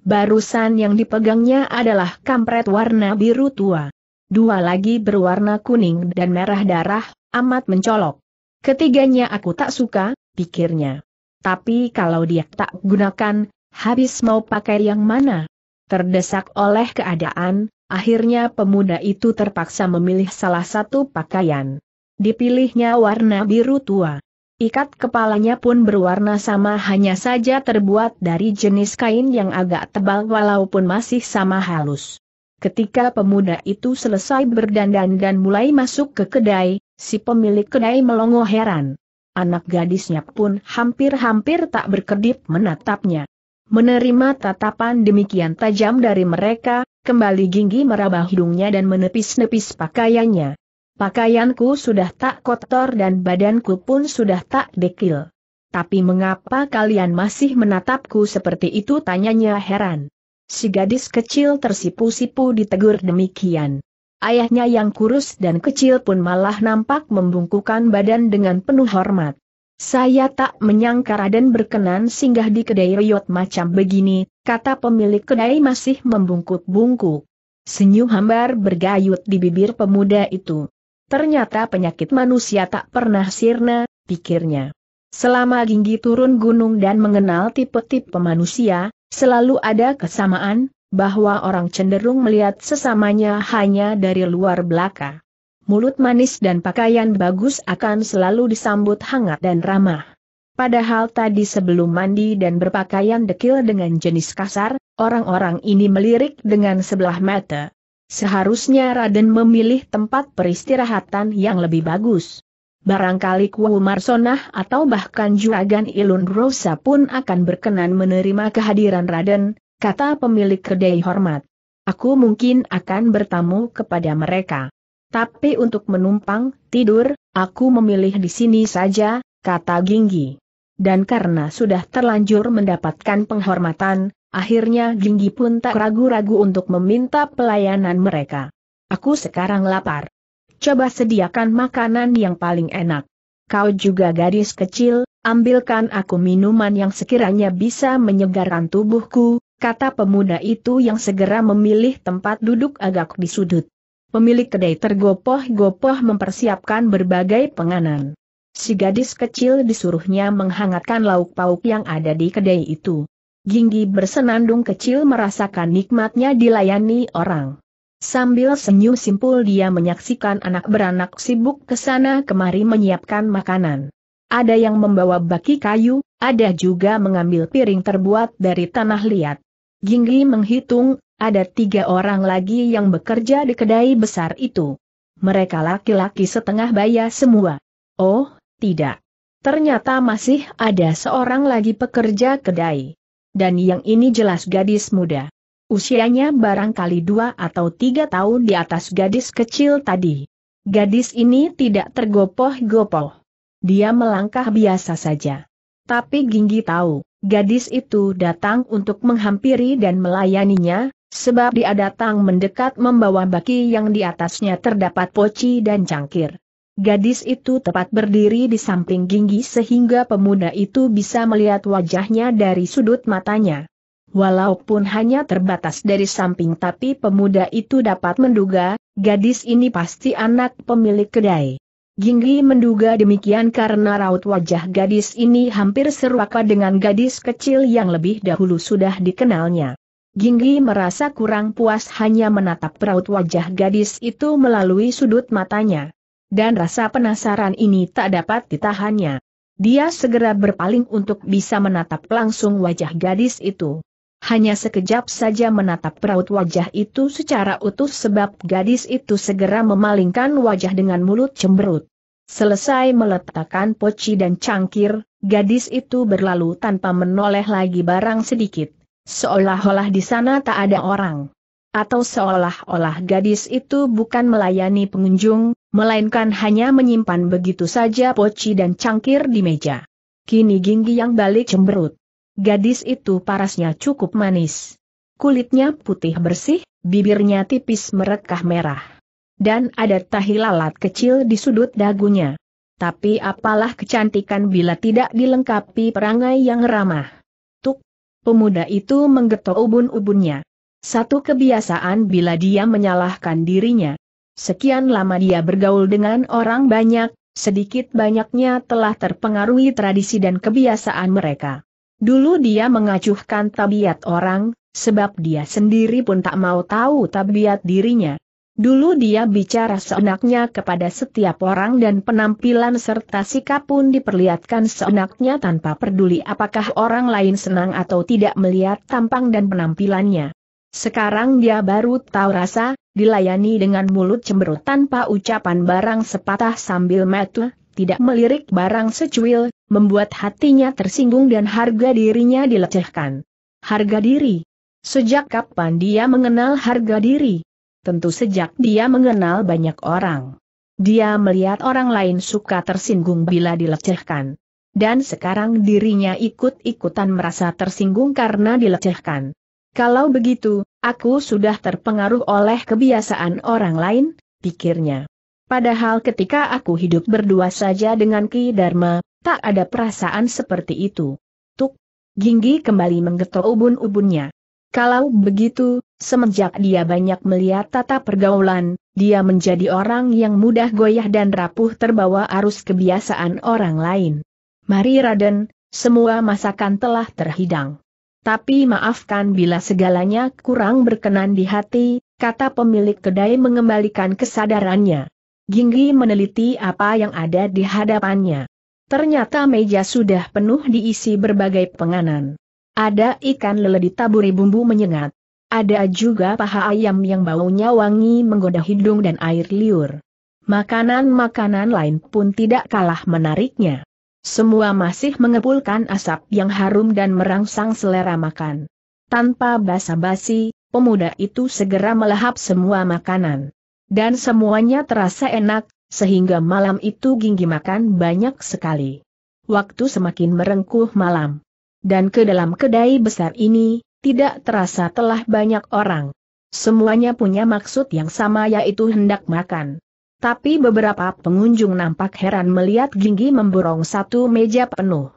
Barusan yang dipegangnya adalah kampret warna biru tua. Dua lagi berwarna kuning dan merah darah, amat mencolok. Ketiganya aku tak suka, pikirnya. Tapi kalau dia tak gunakan, habis mau pakai yang mana? Terdesak oleh keadaan, akhirnya pemuda itu terpaksa memilih salah satu pakaian. Dipilihnya warna biru tua. Ikat kepalanya pun berwarna sama hanya saja terbuat dari jenis kain yang agak tebal walaupun masih sama halus. Ketika pemuda itu selesai berdandan dan mulai masuk ke kedai, si pemilik kedai melongo heran. Anak gadisnya pun hampir-hampir tak berkedip menatapnya. Menerima tatapan demikian tajam dari mereka, kembali Ginggi meraba hidungnya dan menepis-nepis pakaiannya. Pakaianku sudah tak kotor dan badanku pun sudah tak dekil. Tapi mengapa kalian masih menatapku seperti itu tanyanya heran. Si gadis kecil tersipu-sipu ditegur demikian. Ayahnya yang kurus dan kecil pun malah nampak membungkukan badan dengan penuh hormat. Saya tak menyangka Raden berkenan singgah di kedai riot macam begini, kata pemilik kedai masih membungkuk bungkuk Senyum hambar bergayut di bibir pemuda itu. Ternyata penyakit manusia tak pernah sirna, pikirnya. Selama Ginggi turun gunung dan mengenal tipe-tipe manusia, selalu ada kesamaan, bahwa orang cenderung melihat sesamanya hanya dari luar belaka. Mulut manis dan pakaian bagus akan selalu disambut hangat dan ramah. Padahal tadi sebelum mandi dan berpakaian dekil dengan jenis kasar, orang-orang ini melirik dengan sebelah mata. Seharusnya Raden memilih tempat peristirahatan yang lebih bagus. Barangkali Kuo Marsonah atau bahkan Juragan Ilun Rosa pun akan berkenan menerima kehadiran Raden, kata pemilik kedai hormat. Aku mungkin akan bertamu kepada mereka. Tapi untuk menumpang, tidur, aku memilih di sini saja, kata Ginggi. Dan karena sudah terlanjur mendapatkan penghormatan, Akhirnya Jinggi pun tak ragu-ragu untuk meminta pelayanan mereka. Aku sekarang lapar. Coba sediakan makanan yang paling enak. Kau juga gadis kecil, ambilkan aku minuman yang sekiranya bisa menyegarkan tubuhku, kata pemuda itu yang segera memilih tempat duduk agak di sudut. Pemilik kedai tergopoh-gopoh mempersiapkan berbagai penganan. Si gadis kecil disuruhnya menghangatkan lauk pauk yang ada di kedai itu. Ginggi bersenandung kecil merasakan nikmatnya dilayani orang. Sambil senyum simpul dia menyaksikan anak beranak sibuk ke sana kemari menyiapkan makanan. Ada yang membawa baki kayu, ada juga mengambil piring terbuat dari tanah liat. Ginggi menghitung, ada tiga orang lagi yang bekerja di kedai besar itu. Mereka laki-laki setengah baya semua. Oh, tidak. Ternyata masih ada seorang lagi pekerja kedai dan yang ini jelas gadis muda. Usianya barangkali dua atau tiga tahun di atas gadis kecil tadi. Gadis ini tidak tergopoh-gopoh. Dia melangkah biasa saja. Tapi Ginggi tahu, gadis itu datang untuk menghampiri dan melayaninya, sebab dia datang mendekat membawa baki yang di atasnya terdapat poci dan cangkir. Gadis itu tepat berdiri di samping Ginggi sehingga pemuda itu bisa melihat wajahnya dari sudut matanya. Walaupun hanya terbatas dari samping tapi pemuda itu dapat menduga, gadis ini pasti anak pemilik kedai. Ginggi menduga demikian karena raut wajah gadis ini hampir serupa dengan gadis kecil yang lebih dahulu sudah dikenalnya. Ginggi merasa kurang puas hanya menatap raut wajah gadis itu melalui sudut matanya dan rasa penasaran ini tak dapat ditahannya. Dia segera berpaling untuk bisa menatap langsung wajah gadis itu. Hanya sekejap saja menatap raut wajah itu secara utuh sebab gadis itu segera memalingkan wajah dengan mulut cemberut. Selesai meletakkan poci dan cangkir, gadis itu berlalu tanpa menoleh lagi barang sedikit, seolah-olah di sana tak ada orang. Atau seolah-olah gadis itu bukan melayani pengunjung, melainkan hanya menyimpan begitu saja poci dan cangkir di meja. Kini Ginggi yang balik cemberut. Gadis itu parasnya cukup manis. Kulitnya putih bersih, bibirnya tipis merekah merah. Dan ada tahi lalat kecil di sudut dagunya. Tapi apalah kecantikan bila tidak dilengkapi perangai yang ramah. Tuk! Pemuda itu menggetok ubun-ubunnya. Satu kebiasaan bila dia menyalahkan dirinya, Sekian lama dia bergaul dengan orang banyak, sedikit banyaknya telah terpengaruhi tradisi dan kebiasaan mereka. Dulu dia mengacuhkan tabiat orang, sebab dia sendiri pun tak mau tahu tabiat dirinya. Dulu dia bicara seenaknya kepada setiap orang dan penampilan serta sikap pun diperlihatkan seenaknya tanpa peduli apakah orang lain senang atau tidak melihat tampang dan penampilannya. Sekarang dia baru tahu rasa, dilayani dengan mulut cemberut tanpa ucapan barang sepatah sambil metu, tidak melirik barang secuil, membuat hatinya tersinggung dan harga dirinya dilecehkan. Harga diri? Sejak kapan dia mengenal harga diri? Tentu sejak dia mengenal banyak orang. Dia melihat orang lain suka tersinggung bila dilecehkan. Dan sekarang dirinya ikut-ikutan merasa tersinggung karena dilecehkan. Kalau begitu, aku sudah terpengaruh oleh kebiasaan orang lain, pikirnya. Padahal ketika aku hidup berdua saja dengan Ki Dharma, tak ada perasaan seperti itu. Tuk! Ginggi kembali menggetok ubun-ubunnya. Kalau begitu, semenjak dia banyak melihat tata pergaulan, dia menjadi orang yang mudah goyah dan rapuh terbawa arus kebiasaan orang lain. Mari Raden, semua masakan telah terhidang tapi maafkan bila segalanya kurang berkenan di hati, kata pemilik kedai mengembalikan kesadarannya. Ginggi meneliti apa yang ada di hadapannya. Ternyata meja sudah penuh diisi berbagai penganan. Ada ikan lele ditaburi bumbu menyengat. Ada juga paha ayam yang baunya wangi menggoda hidung dan air liur. Makanan-makanan lain pun tidak kalah menariknya. Semua masih mengepulkan asap yang harum dan merangsang selera makan. Tanpa basa-basi, pemuda itu segera melahap semua makanan. Dan semuanya terasa enak, sehingga malam itu Ginggi makan banyak sekali. Waktu semakin merengkuh malam. Dan ke dalam kedai besar ini, tidak terasa telah banyak orang. Semuanya punya maksud yang sama yaitu hendak makan tapi beberapa pengunjung nampak heran melihat Ginggi memborong satu meja penuh.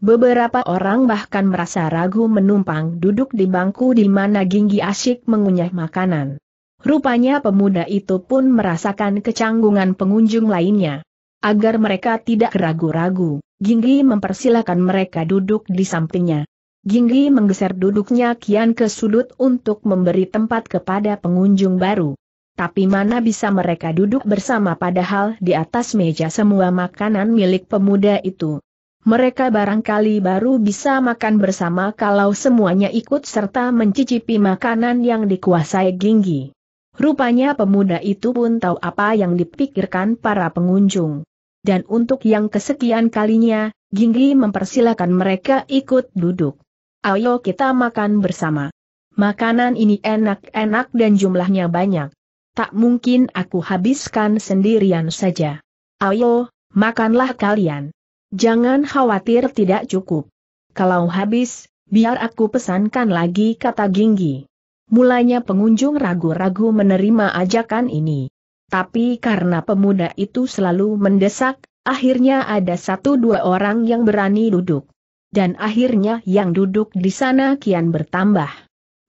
Beberapa orang bahkan merasa ragu menumpang duduk di bangku di mana Ginggi asyik mengunyah makanan. Rupanya pemuda itu pun merasakan kecanggungan pengunjung lainnya. Agar mereka tidak ragu-ragu, Ginggi mempersilahkan mereka duduk di sampingnya. Ginggi menggeser duduknya kian ke sudut untuk memberi tempat kepada pengunjung baru tapi mana bisa mereka duduk bersama padahal di atas meja semua makanan milik pemuda itu. Mereka barangkali baru bisa makan bersama kalau semuanya ikut serta mencicipi makanan yang dikuasai Ginggi. Rupanya pemuda itu pun tahu apa yang dipikirkan para pengunjung. Dan untuk yang kesekian kalinya, Ginggi mempersilahkan mereka ikut duduk. Ayo kita makan bersama. Makanan ini enak-enak dan jumlahnya banyak tak mungkin aku habiskan sendirian saja. Ayo, makanlah kalian. Jangan khawatir tidak cukup. Kalau habis, biar aku pesankan lagi kata Ginggi. Mulanya pengunjung ragu-ragu menerima ajakan ini. Tapi karena pemuda itu selalu mendesak, akhirnya ada satu dua orang yang berani duduk. Dan akhirnya yang duduk di sana kian bertambah.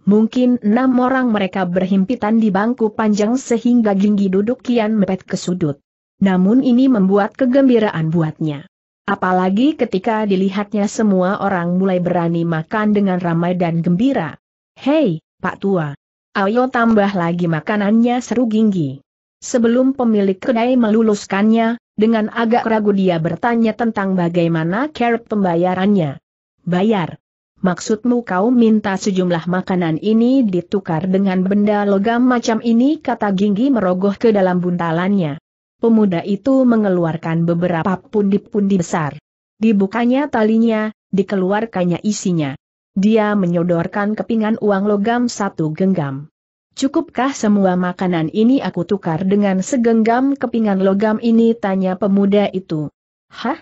Mungkin enam orang mereka berhimpitan di bangku panjang sehingga ginggi duduk kian mepet ke sudut. Namun ini membuat kegembiraan buatnya. Apalagi ketika dilihatnya semua orang mulai berani makan dengan ramai dan gembira. Hei, Pak Tua. Ayo tambah lagi makanannya seru ginggi. Sebelum pemilik kedai meluluskannya, dengan agak ragu dia bertanya tentang bagaimana care pembayarannya. Bayar. Maksudmu kau minta sejumlah makanan ini ditukar dengan benda logam macam ini kata Ginggi merogoh ke dalam buntalannya. Pemuda itu mengeluarkan beberapa pundi-pundi besar. Dibukanya talinya, dikeluarkannya isinya. Dia menyodorkan kepingan uang logam satu genggam. Cukupkah semua makanan ini aku tukar dengan segenggam kepingan logam ini tanya pemuda itu. Hah?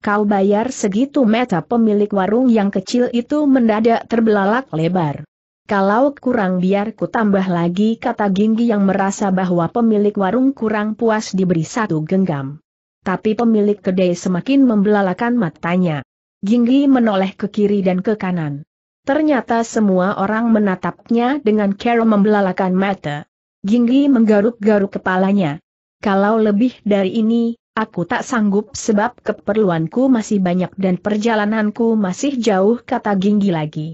Kau bayar segitu meta pemilik warung yang kecil itu mendadak terbelalak lebar. Kalau kurang biar ku tambah lagi kata Ginggi yang merasa bahwa pemilik warung kurang puas diberi satu genggam. Tapi pemilik kedai semakin membelalakan matanya. Ginggi menoleh ke kiri dan ke kanan. Ternyata semua orang menatapnya dengan cara membelalakan mata. Ginggi menggaruk-garuk kepalanya. Kalau lebih dari ini, Aku tak sanggup sebab keperluanku masih banyak dan perjalananku masih jauh kata Ginggi lagi.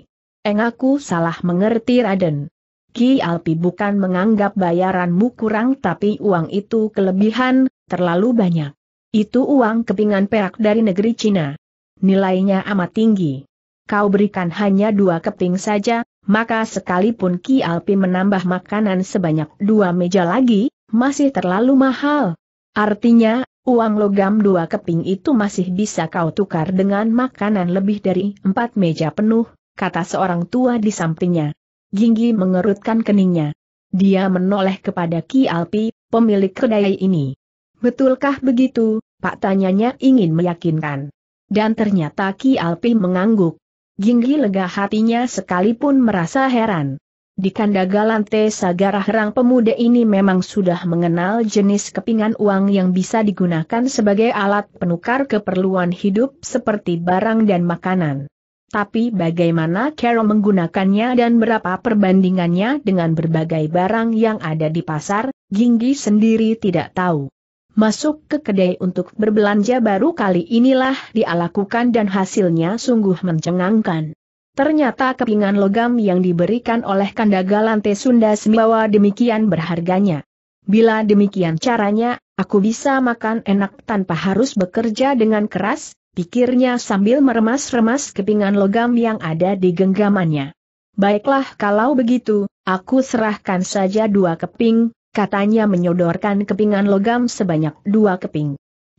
aku salah mengerti Raden. Ki Alpi bukan menganggap bayaranmu kurang tapi uang itu kelebihan, terlalu banyak. Itu uang kepingan perak dari negeri Cina. Nilainya amat tinggi. Kau berikan hanya dua keping saja, maka sekalipun Ki Alpi menambah makanan sebanyak dua meja lagi, masih terlalu mahal. Artinya, Uang logam dua keping itu masih bisa kau tukar dengan makanan lebih dari empat meja penuh, kata seorang tua di sampingnya. Jinggi mengerutkan keningnya. Dia menoleh kepada Ki Alpi, pemilik kedai ini. Betulkah begitu? Pak tanyanya ingin meyakinkan. Dan ternyata Ki Alpi mengangguk. Jinggi lega hatinya sekalipun merasa heran. Di kanda Galante Sagara Herang pemuda ini memang sudah mengenal jenis kepingan uang yang bisa digunakan sebagai alat penukar keperluan hidup seperti barang dan makanan. Tapi bagaimana Carol menggunakannya dan berapa perbandingannya dengan berbagai barang yang ada di pasar, Jinggi sendiri tidak tahu. Masuk ke kedai untuk berbelanja baru kali inilah dia dan hasilnya sungguh mencengangkan. Ternyata kepingan logam yang diberikan oleh Kandagalante Sunda Sembawa demikian berharganya. Bila demikian caranya, aku bisa makan enak tanpa harus bekerja dengan keras, pikirnya sambil meremas-remas kepingan logam yang ada di genggamannya. Baiklah kalau begitu, aku serahkan saja dua keping, katanya menyodorkan kepingan logam sebanyak dua keping.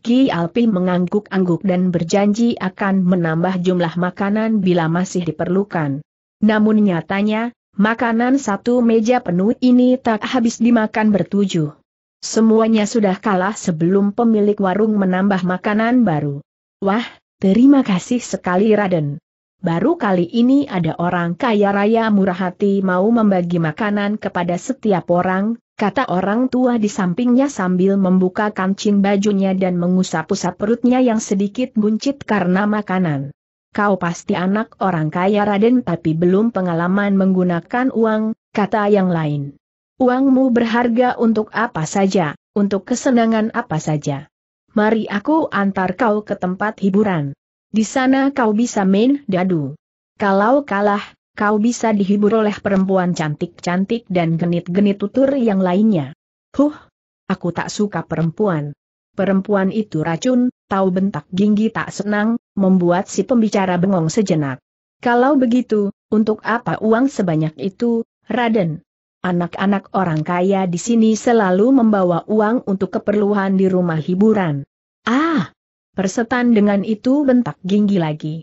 Ki Alpi mengangguk-angguk dan berjanji akan menambah jumlah makanan bila masih diperlukan. Namun nyatanya, makanan satu meja penuh ini tak habis dimakan bertujuh. Semuanya sudah kalah sebelum pemilik warung menambah makanan baru. Wah, terima kasih sekali Raden. Baru kali ini ada orang kaya raya murah hati mau membagi makanan kepada setiap orang, kata orang tua di sampingnya sambil membuka kancing bajunya dan mengusap-usap perutnya yang sedikit buncit karena makanan. Kau pasti anak orang kaya Raden tapi belum pengalaman menggunakan uang, kata yang lain. Uangmu berharga untuk apa saja, untuk kesenangan apa saja. Mari aku antar kau ke tempat hiburan. Di sana kau bisa main dadu. Kalau kalah, kau bisa dihibur oleh perempuan cantik-cantik dan genit-genit tutur yang lainnya. Huh, aku tak suka perempuan. Perempuan itu racun, tahu bentak ginggi tak senang, membuat si pembicara bengong sejenak. Kalau begitu, untuk apa uang sebanyak itu, Raden? Anak-anak orang kaya di sini selalu membawa uang untuk keperluan di rumah hiburan. Ah! Persetan dengan itu bentak ginggi lagi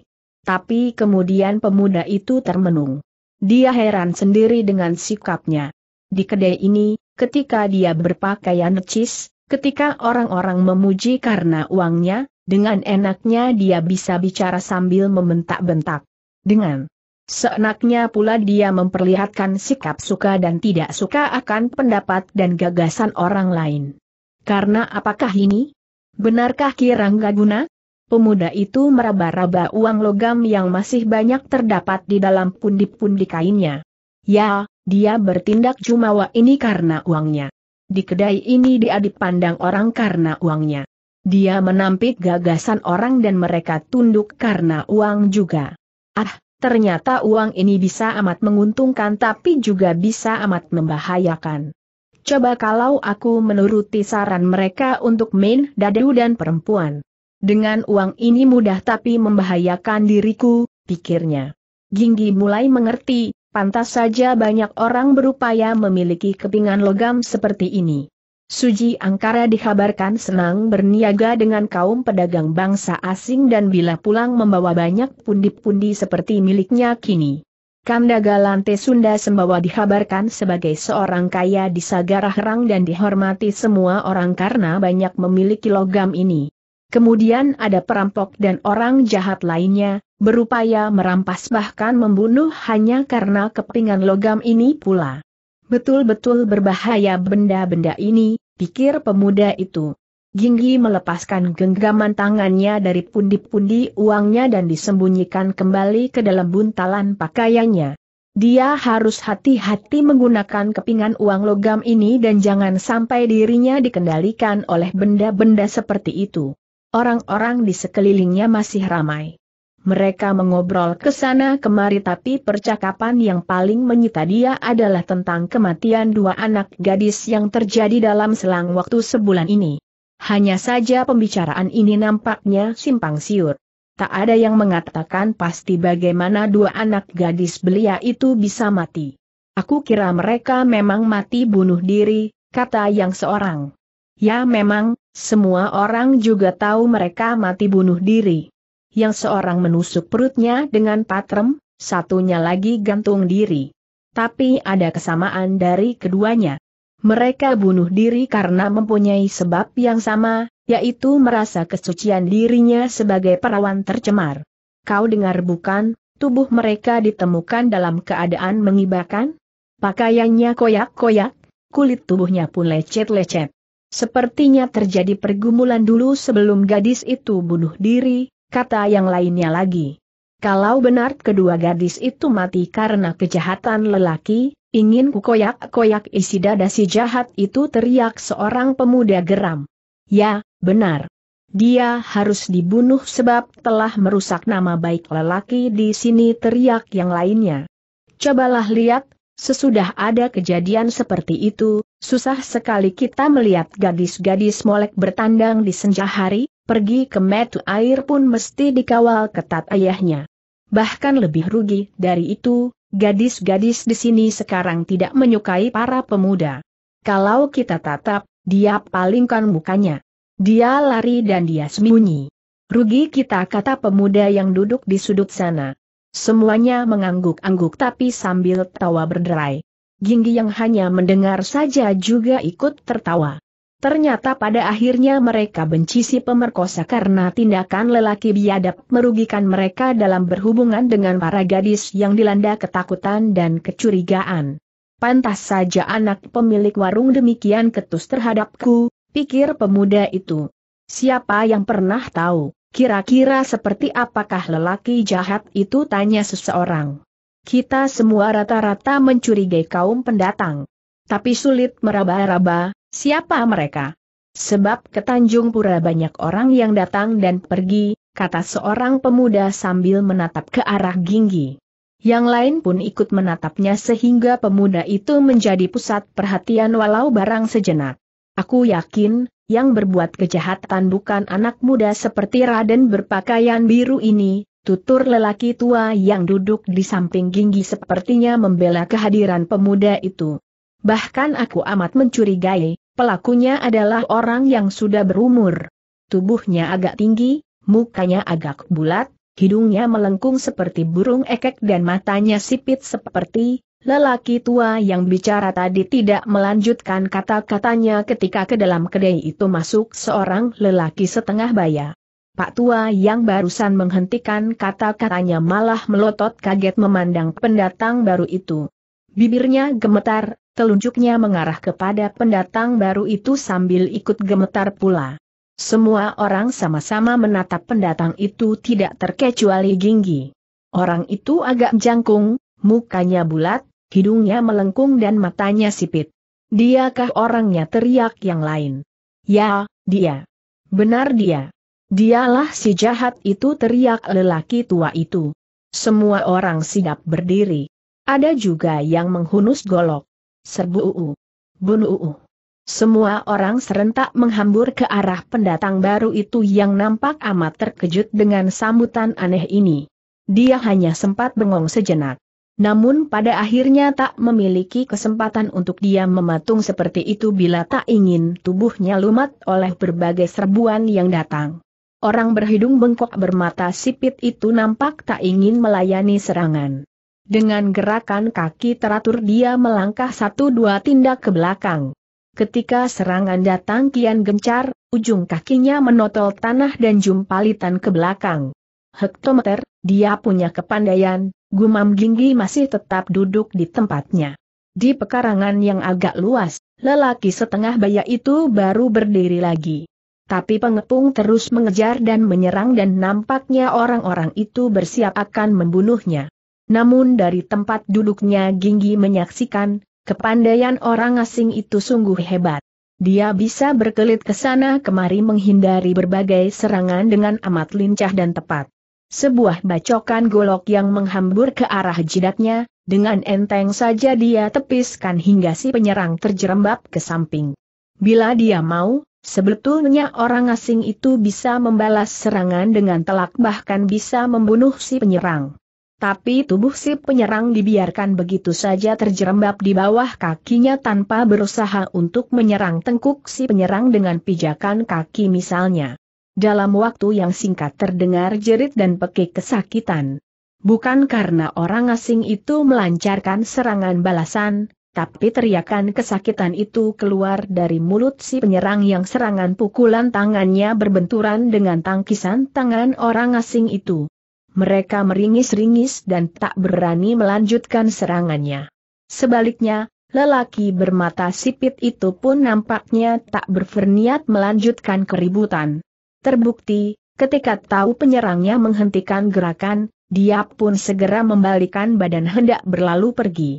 tapi kemudian pemuda itu termenung. Dia heran sendiri dengan sikapnya. Di kedai ini, ketika dia berpakaian necis, ketika orang-orang memuji karena uangnya, dengan enaknya dia bisa bicara sambil membentak-bentak. Dengan seenaknya pula dia memperlihatkan sikap suka dan tidak suka akan pendapat dan gagasan orang lain. Karena apakah ini? Benarkah kirang gak Guna? Pemuda itu meraba-raba uang logam yang masih banyak terdapat di dalam pundi-pundi kainnya. Ya, dia bertindak jumawa ini karena uangnya. Di kedai ini dia dipandang orang karena uangnya. Dia menampik gagasan orang dan mereka tunduk karena uang juga. Ah, ternyata uang ini bisa amat menguntungkan tapi juga bisa amat membahayakan. Coba kalau aku menuruti saran mereka untuk main dadu dan perempuan. Dengan uang ini mudah tapi membahayakan diriku, pikirnya. Ginggi mulai mengerti, pantas saja banyak orang berupaya memiliki kepingan logam seperti ini. Suji Angkara dikabarkan senang berniaga dengan kaum pedagang bangsa asing dan bila pulang membawa banyak pundi-pundi seperti miliknya kini. Kandaga Lante Sunda Sembawa dikabarkan sebagai seorang kaya di Sagara Herang dan dihormati semua orang karena banyak memiliki logam ini. Kemudian ada perampok dan orang jahat lainnya, berupaya merampas bahkan membunuh hanya karena kepingan logam ini pula. Betul-betul berbahaya benda-benda ini, pikir pemuda itu. Ginggi melepaskan genggaman tangannya dari pundi-pundi uangnya dan disembunyikan kembali ke dalam buntalan pakaiannya. Dia harus hati-hati menggunakan kepingan uang logam ini dan jangan sampai dirinya dikendalikan oleh benda-benda seperti itu. Orang-orang di sekelilingnya masih ramai. Mereka mengobrol ke sana kemari tapi percakapan yang paling menyita dia adalah tentang kematian dua anak gadis yang terjadi dalam selang waktu sebulan ini. Hanya saja pembicaraan ini nampaknya simpang siur. Tak ada yang mengatakan pasti bagaimana dua anak gadis belia itu bisa mati. Aku kira mereka memang mati bunuh diri, kata yang seorang. Ya memang, semua orang juga tahu mereka mati bunuh diri. Yang seorang menusuk perutnya dengan patrem, satunya lagi gantung diri. Tapi ada kesamaan dari keduanya. Mereka bunuh diri karena mempunyai sebab yang sama, yaitu merasa kesucian dirinya sebagai perawan tercemar. Kau dengar bukan, tubuh mereka ditemukan dalam keadaan mengibakan? Pakaiannya koyak-koyak, kulit tubuhnya pun lecet-lecet. Sepertinya terjadi pergumulan dulu sebelum gadis itu bunuh diri, kata yang lainnya lagi. Kalau benar kedua gadis itu mati karena kejahatan lelaki, ingin kukoyak-koyak isi dada si jahat itu teriak seorang pemuda geram. Ya, benar. Dia harus dibunuh sebab telah merusak nama baik lelaki di sini teriak yang lainnya. Cobalah lihat, sesudah ada kejadian seperti itu, Susah sekali kita melihat gadis-gadis molek bertandang di senja hari, pergi ke metu air pun mesti dikawal ketat ayahnya. Bahkan lebih rugi dari itu, gadis-gadis di sini sekarang tidak menyukai para pemuda. Kalau kita tatap, dia palingkan mukanya. Dia lari dan dia sembunyi. Rugi kita kata pemuda yang duduk di sudut sana. Semuanya mengangguk-angguk tapi sambil tawa berderai. Ginggi yang hanya mendengar saja juga ikut tertawa. Ternyata pada akhirnya mereka benci si pemerkosa karena tindakan lelaki biadab merugikan mereka dalam berhubungan dengan para gadis yang dilanda ketakutan dan kecurigaan. Pantas saja anak pemilik warung demikian ketus terhadapku, pikir pemuda itu. Siapa yang pernah tahu? Kira-kira seperti apakah lelaki jahat itu tanya seseorang. Kita semua rata-rata mencurigai kaum pendatang. Tapi sulit meraba-raba, siapa mereka? Sebab ke Tanjung Pura banyak orang yang datang dan pergi, kata seorang pemuda sambil menatap ke arah Ginggi. Yang lain pun ikut menatapnya sehingga pemuda itu menjadi pusat perhatian walau barang sejenak. Aku yakin, yang berbuat kejahatan bukan anak muda seperti Raden berpakaian biru ini, Tutur lelaki tua yang duduk di samping Ginggi sepertinya membela kehadiran pemuda itu. Bahkan aku amat mencurigai, pelakunya adalah orang yang sudah berumur. Tubuhnya agak tinggi, mukanya agak bulat, hidungnya melengkung seperti burung ekek dan matanya sipit seperti Lelaki tua yang bicara tadi tidak melanjutkan kata-katanya ketika ke dalam kedai itu masuk seorang lelaki setengah baya. Pak Tua yang barusan menghentikan kata-katanya malah melotot kaget memandang pendatang baru itu. Bibirnya gemetar, telunjuknya mengarah kepada pendatang baru itu sambil ikut gemetar pula. Semua orang sama-sama menatap pendatang itu tidak terkecuali Ginggi. Orang itu agak jangkung, mukanya bulat, hidungnya melengkung dan matanya sipit. Diakah orangnya teriak yang lain? Ya, dia. Benar dia. Dialah si jahat itu teriak lelaki tua itu. Semua orang sigap berdiri. Ada juga yang menghunus golok. Serbu uu. Bunuh uu. Semua orang serentak menghambur ke arah pendatang baru itu yang nampak amat terkejut dengan sambutan aneh ini. Dia hanya sempat bengong sejenak. Namun pada akhirnya tak memiliki kesempatan untuk dia mematung seperti itu bila tak ingin tubuhnya lumat oleh berbagai serbuan yang datang orang berhidung bengkok bermata sipit itu nampak tak ingin melayani serangan. Dengan gerakan kaki teratur dia melangkah satu dua tindak ke belakang. Ketika serangan datang kian gencar, ujung kakinya menotol tanah dan jumpalitan ke belakang. Hektometer, dia punya kepandaian, gumam Ginggi masih tetap duduk di tempatnya. Di pekarangan yang agak luas, lelaki setengah baya itu baru berdiri lagi tapi pengepung terus mengejar dan menyerang dan nampaknya orang-orang itu bersiap akan membunuhnya. Namun dari tempat duduknya Ginggi menyaksikan, kepandaian orang asing itu sungguh hebat. Dia bisa berkelit ke sana kemari menghindari berbagai serangan dengan amat lincah dan tepat. Sebuah bacokan golok yang menghambur ke arah jidatnya, dengan enteng saja dia tepiskan hingga si penyerang terjerembab ke samping. Bila dia mau, Sebetulnya orang asing itu bisa membalas serangan dengan telak bahkan bisa membunuh si penyerang. Tapi tubuh si penyerang dibiarkan begitu saja terjerembab di bawah kakinya tanpa berusaha untuk menyerang tengkuk si penyerang dengan pijakan kaki misalnya. Dalam waktu yang singkat terdengar jerit dan pekik kesakitan. Bukan karena orang asing itu melancarkan serangan balasan, tapi teriakan kesakitan itu keluar dari mulut si penyerang yang serangan pukulan tangannya berbenturan dengan tangkisan tangan orang asing itu. Mereka meringis-ringis dan tak berani melanjutkan serangannya. Sebaliknya, lelaki bermata sipit itu pun nampaknya tak berferniat melanjutkan keributan. Terbukti, ketika tahu penyerangnya menghentikan gerakan, dia pun segera membalikan badan hendak berlalu pergi.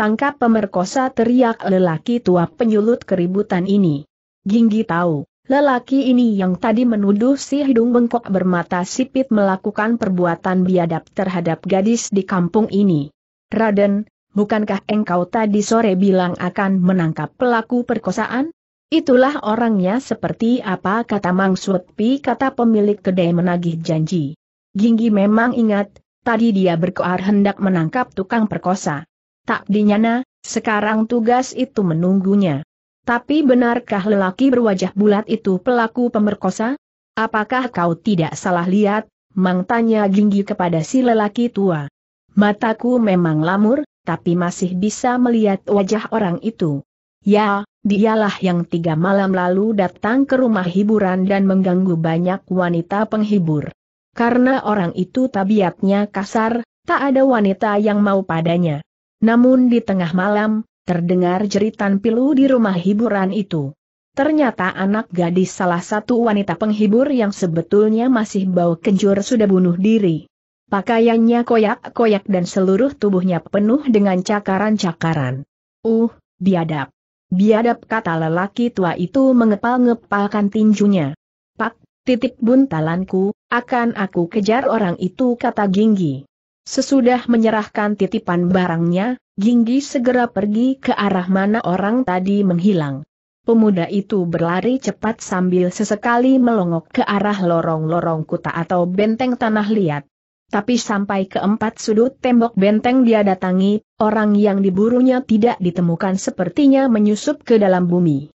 Tangkap pemerkosa teriak lelaki tua penyulut keributan ini. Ginggi tahu, lelaki ini yang tadi menuduh si hidung bengkok bermata sipit melakukan perbuatan biadab terhadap gadis di kampung ini. Raden, bukankah engkau tadi sore bilang akan menangkap pelaku perkosaan? Itulah orangnya seperti apa kata Mang Sutpi kata pemilik kedai menagih janji. Ginggi memang ingat, tadi dia berkoar hendak menangkap tukang perkosa. Tak dinyana, sekarang tugas itu menunggunya. Tapi benarkah lelaki berwajah bulat itu pelaku pemerkosa? Apakah kau tidak salah lihat? Mang tanya Ginggi kepada si lelaki tua. Mataku memang lamur, tapi masih bisa melihat wajah orang itu. Ya, dialah yang tiga malam lalu datang ke rumah hiburan dan mengganggu banyak wanita penghibur. Karena orang itu tabiatnya kasar, tak ada wanita yang mau padanya. Namun di tengah malam, terdengar jeritan pilu di rumah hiburan itu. Ternyata anak gadis salah satu wanita penghibur yang sebetulnya masih bau kencur sudah bunuh diri. Pakaiannya koyak-koyak dan seluruh tubuhnya penuh dengan cakaran-cakaran. Uh, biadab. Biadab kata lelaki tua itu mengepal-ngepalkan tinjunya. Pak, titik buntalanku, akan aku kejar orang itu kata Ginggi. Sesudah menyerahkan titipan barangnya, Jinggi segera pergi ke arah mana orang tadi menghilang. Pemuda itu berlari cepat sambil sesekali melongok ke arah lorong-lorong kuta atau benteng tanah liat. Tapi sampai ke empat sudut tembok benteng dia datangi, orang yang diburunya tidak ditemukan sepertinya menyusup ke dalam bumi.